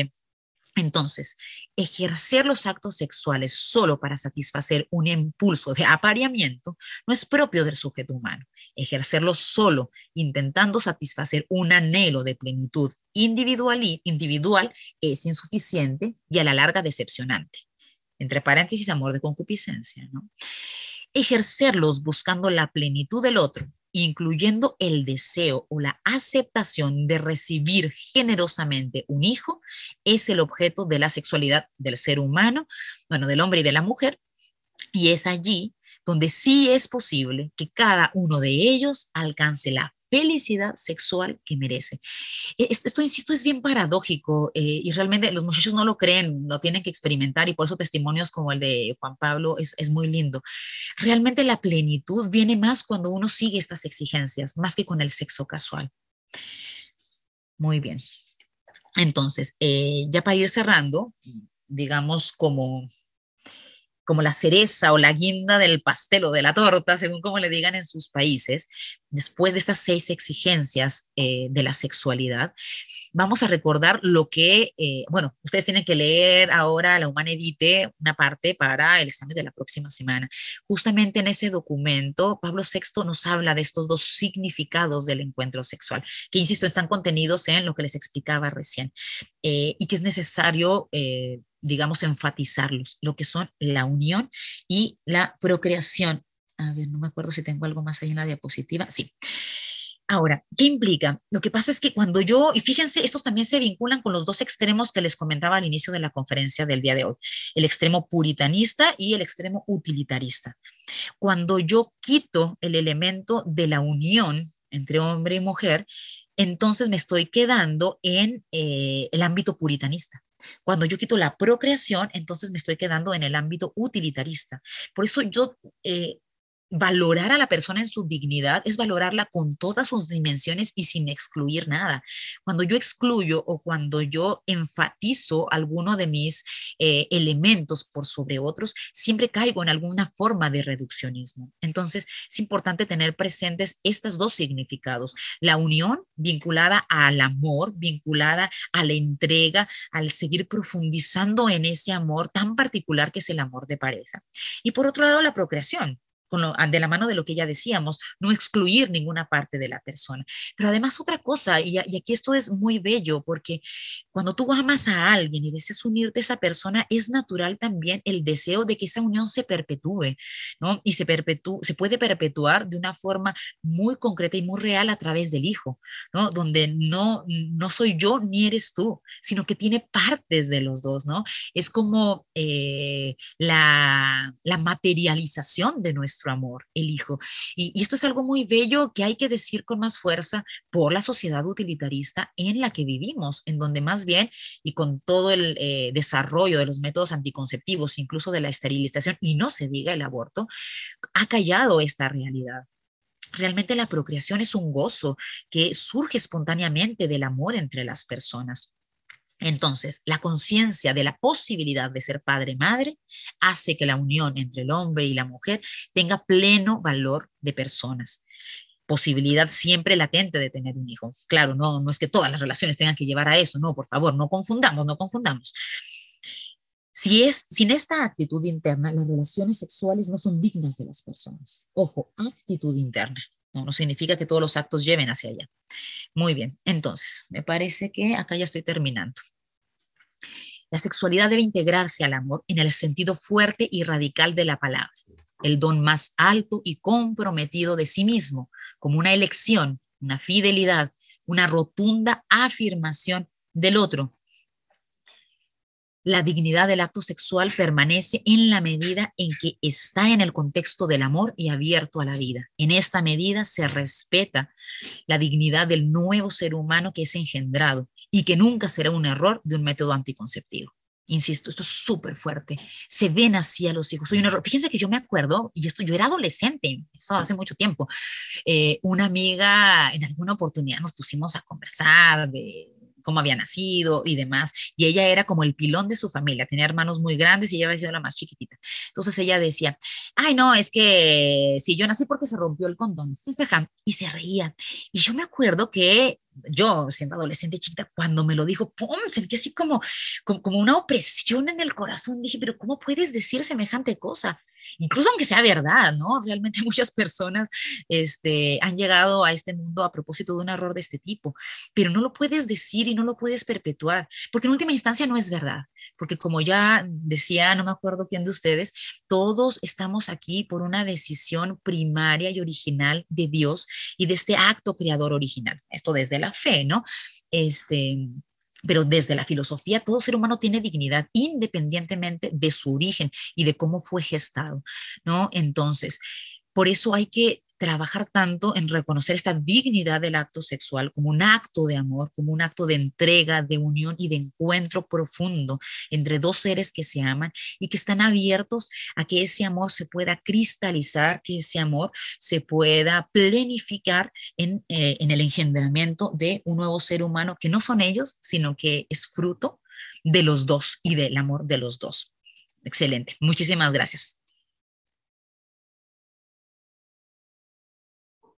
entonces, ejercer los actos sexuales solo para satisfacer un impulso de apareamiento no es propio del sujeto humano. Ejercerlos solo intentando satisfacer un anhelo de plenitud individual, individual es insuficiente y a la larga decepcionante. Entre paréntesis, amor de concupiscencia. Ejercerlos buscando la plenitud del otro incluyendo el deseo o la aceptación de recibir generosamente un hijo, es el objeto de la sexualidad del ser humano, bueno, del hombre y de la mujer, y es allí donde sí es posible que cada uno de ellos alcance la felicidad sexual que merece. E, esto, insisto, es bien paradójico eh, y realmente los muchachos no lo creen, no tienen que experimentar y por eso testimonios como el de Juan Pablo es, muy lindo. Realmente la plenitud viene más cuando uno sigue estas exigencias, más que con el sexo casual. Muy bien. Entonces, eh, ya para ir cerrando, digamos como como la cereza o la guinda del pastel o de la torta, según como le digan en sus países, después de estas seis exigencias eh, de la sexualidad, vamos a recordar lo que, eh, bueno, ustedes tienen que leer ahora la Humana Edite, una parte para el examen de la próxima semana. Justamente en ese documento, Pablo VI nos habla de estos dos significados del encuentro sexual, que insisto, están contenidos en lo que les explicaba recién, eh, y que es necesario digamos, enfatizarlos, lo que son la unión y la procreación. A ver, no me acuerdo si tengo algo más ahí en la diapositiva. Sí. Ahora, ¿qué implica? Lo que pasa es que cuando yo, y fíjense, estos también se vinculan con los dos extremos que les comentaba al inicio de la conferencia del día de hoy, el extremo puritanista y el extremo utilitarista. Cuando yo quito el elemento de la unión entre hombre y mujer, entonces me estoy quedando en eh, el ámbito puritanista. Cuando yo quito la procreación, entonces me estoy quedando en el ámbito utilitarista. Por eso yo eh, valorar a la persona en su dignidad es valorarla con todas sus dimensiones y sin excluir nada. Cuando yo excluyo o cuando yo enfatizo alguno de mis eh, elementos por sobre otros, siempre caigo en alguna forma de reduccionismo. Entonces, es importante tener presentes estos dos significados. La unión vinculada al amor, vinculada a la entrega, al seguir profundizando en ese amor tan particular que es el amor de pareja. Y por otro lado, la procreación Ah, de la mano de lo que ya decíamos, no excluir ninguna parte de la persona. Pero además otra cosa, y, aquí esto es muy bello, porque cuando tú amas a alguien y deseas unirte a esa persona, es natural también el deseo de que esa unión se perpetúe, ¿no? Y se, se puede perpetuar de una forma muy concreta y muy real a través del hijo, ¿no? Donde no, no soy yo ni eres tú, sino que tiene partes de los dos, ¿no? Es como eh, la, la materialización de nuestro amor, el Hijo. Y, esto es algo muy bello que hay que decir con más fuerza por la sociedad utilitarista en la que vivimos, en donde más bien y con todo el eh, desarrollo de los métodos anticonceptivos, incluso de la esterilización, y no se diga el aborto, ha callado esta realidad. Realmente la procreación es un gozo que surge espontáneamente del amor entre las personas. Entonces, la conciencia de la posibilidad de ser padre-madre hace que la unión entre el hombre y la mujer tenga pleno valor de personas. Posibilidad siempre latente de tener un hijo. Claro, no, no es que todas las relaciones tengan que llevar a eso, no, por favor, no confundamos, no confundamos. Si es, sin esta actitud interna, las relaciones sexuales no son dignas de las personas. Ojo, actitud interna. No, significa que todos los actos lleven hacia allá. Muy bien, entonces, me parece que acá ya estoy terminando. La sexualidad debe integrarse al amor en el sentido fuerte y radical de la palabra, el don más alto y comprometido de sí mismo, como una elección, una fidelidad, una rotunda afirmación del otro, la dignidad del acto sexual permanece en la medida en que está en el contexto del amor y abierto a la vida. En esta medida se respeta la dignidad del nuevo ser humano que es engendrado y que nunca será un error de un método anticonceptivo. Insisto, esto es súper fuerte. Se ven así a los hijos. Soy un error. Fíjense que yo me acuerdo, y esto yo era adolescente, eso hace mucho tiempo. Eh, una amiga en alguna oportunidad nos pusimos a conversar de cómo había nacido y demás. Y ella era como el pilón de su familia, tenía hermanos muy grandes y ella había sido la más chiquitita. Entonces ella decía, ay, no, es que si yo nací porque se rompió el condón, y se reía. Y yo me acuerdo que yo, siendo adolescente chiquita, cuando me lo dijo, ¡pum! Sentí así como, como, como una opresión en el corazón. Dije, pero ¿cómo puedes decir semejante cosa? incluso aunque sea verdad, ¿no? Realmente muchas personas este, han llegado a este mundo a propósito de un error de este tipo, pero no lo puedes decir y no lo puedes perpetuar, porque en última instancia no es verdad, porque como ya decía, no me acuerdo quién de ustedes, todos estamos aquí por una decisión primaria y original de Dios y de este acto creador original, esto desde la fe, ¿no? Este, pero desde la filosofía, todo ser humano tiene dignidad independientemente de su origen y de cómo fue gestado, ¿no? Entonces, por eso hay que trabajar tanto en reconocer esta dignidad del acto sexual como un acto de amor, como un acto de entrega, de unión y de encuentro profundo entre dos seres que se aman y que están abiertos a que ese amor se pueda cristalizar, que ese amor se pueda plenificar en, eh, en el engendramiento de un nuevo ser humano que no son ellos, sino que es fruto de los dos y del amor de los dos. Excelente. Muchísimas gracias.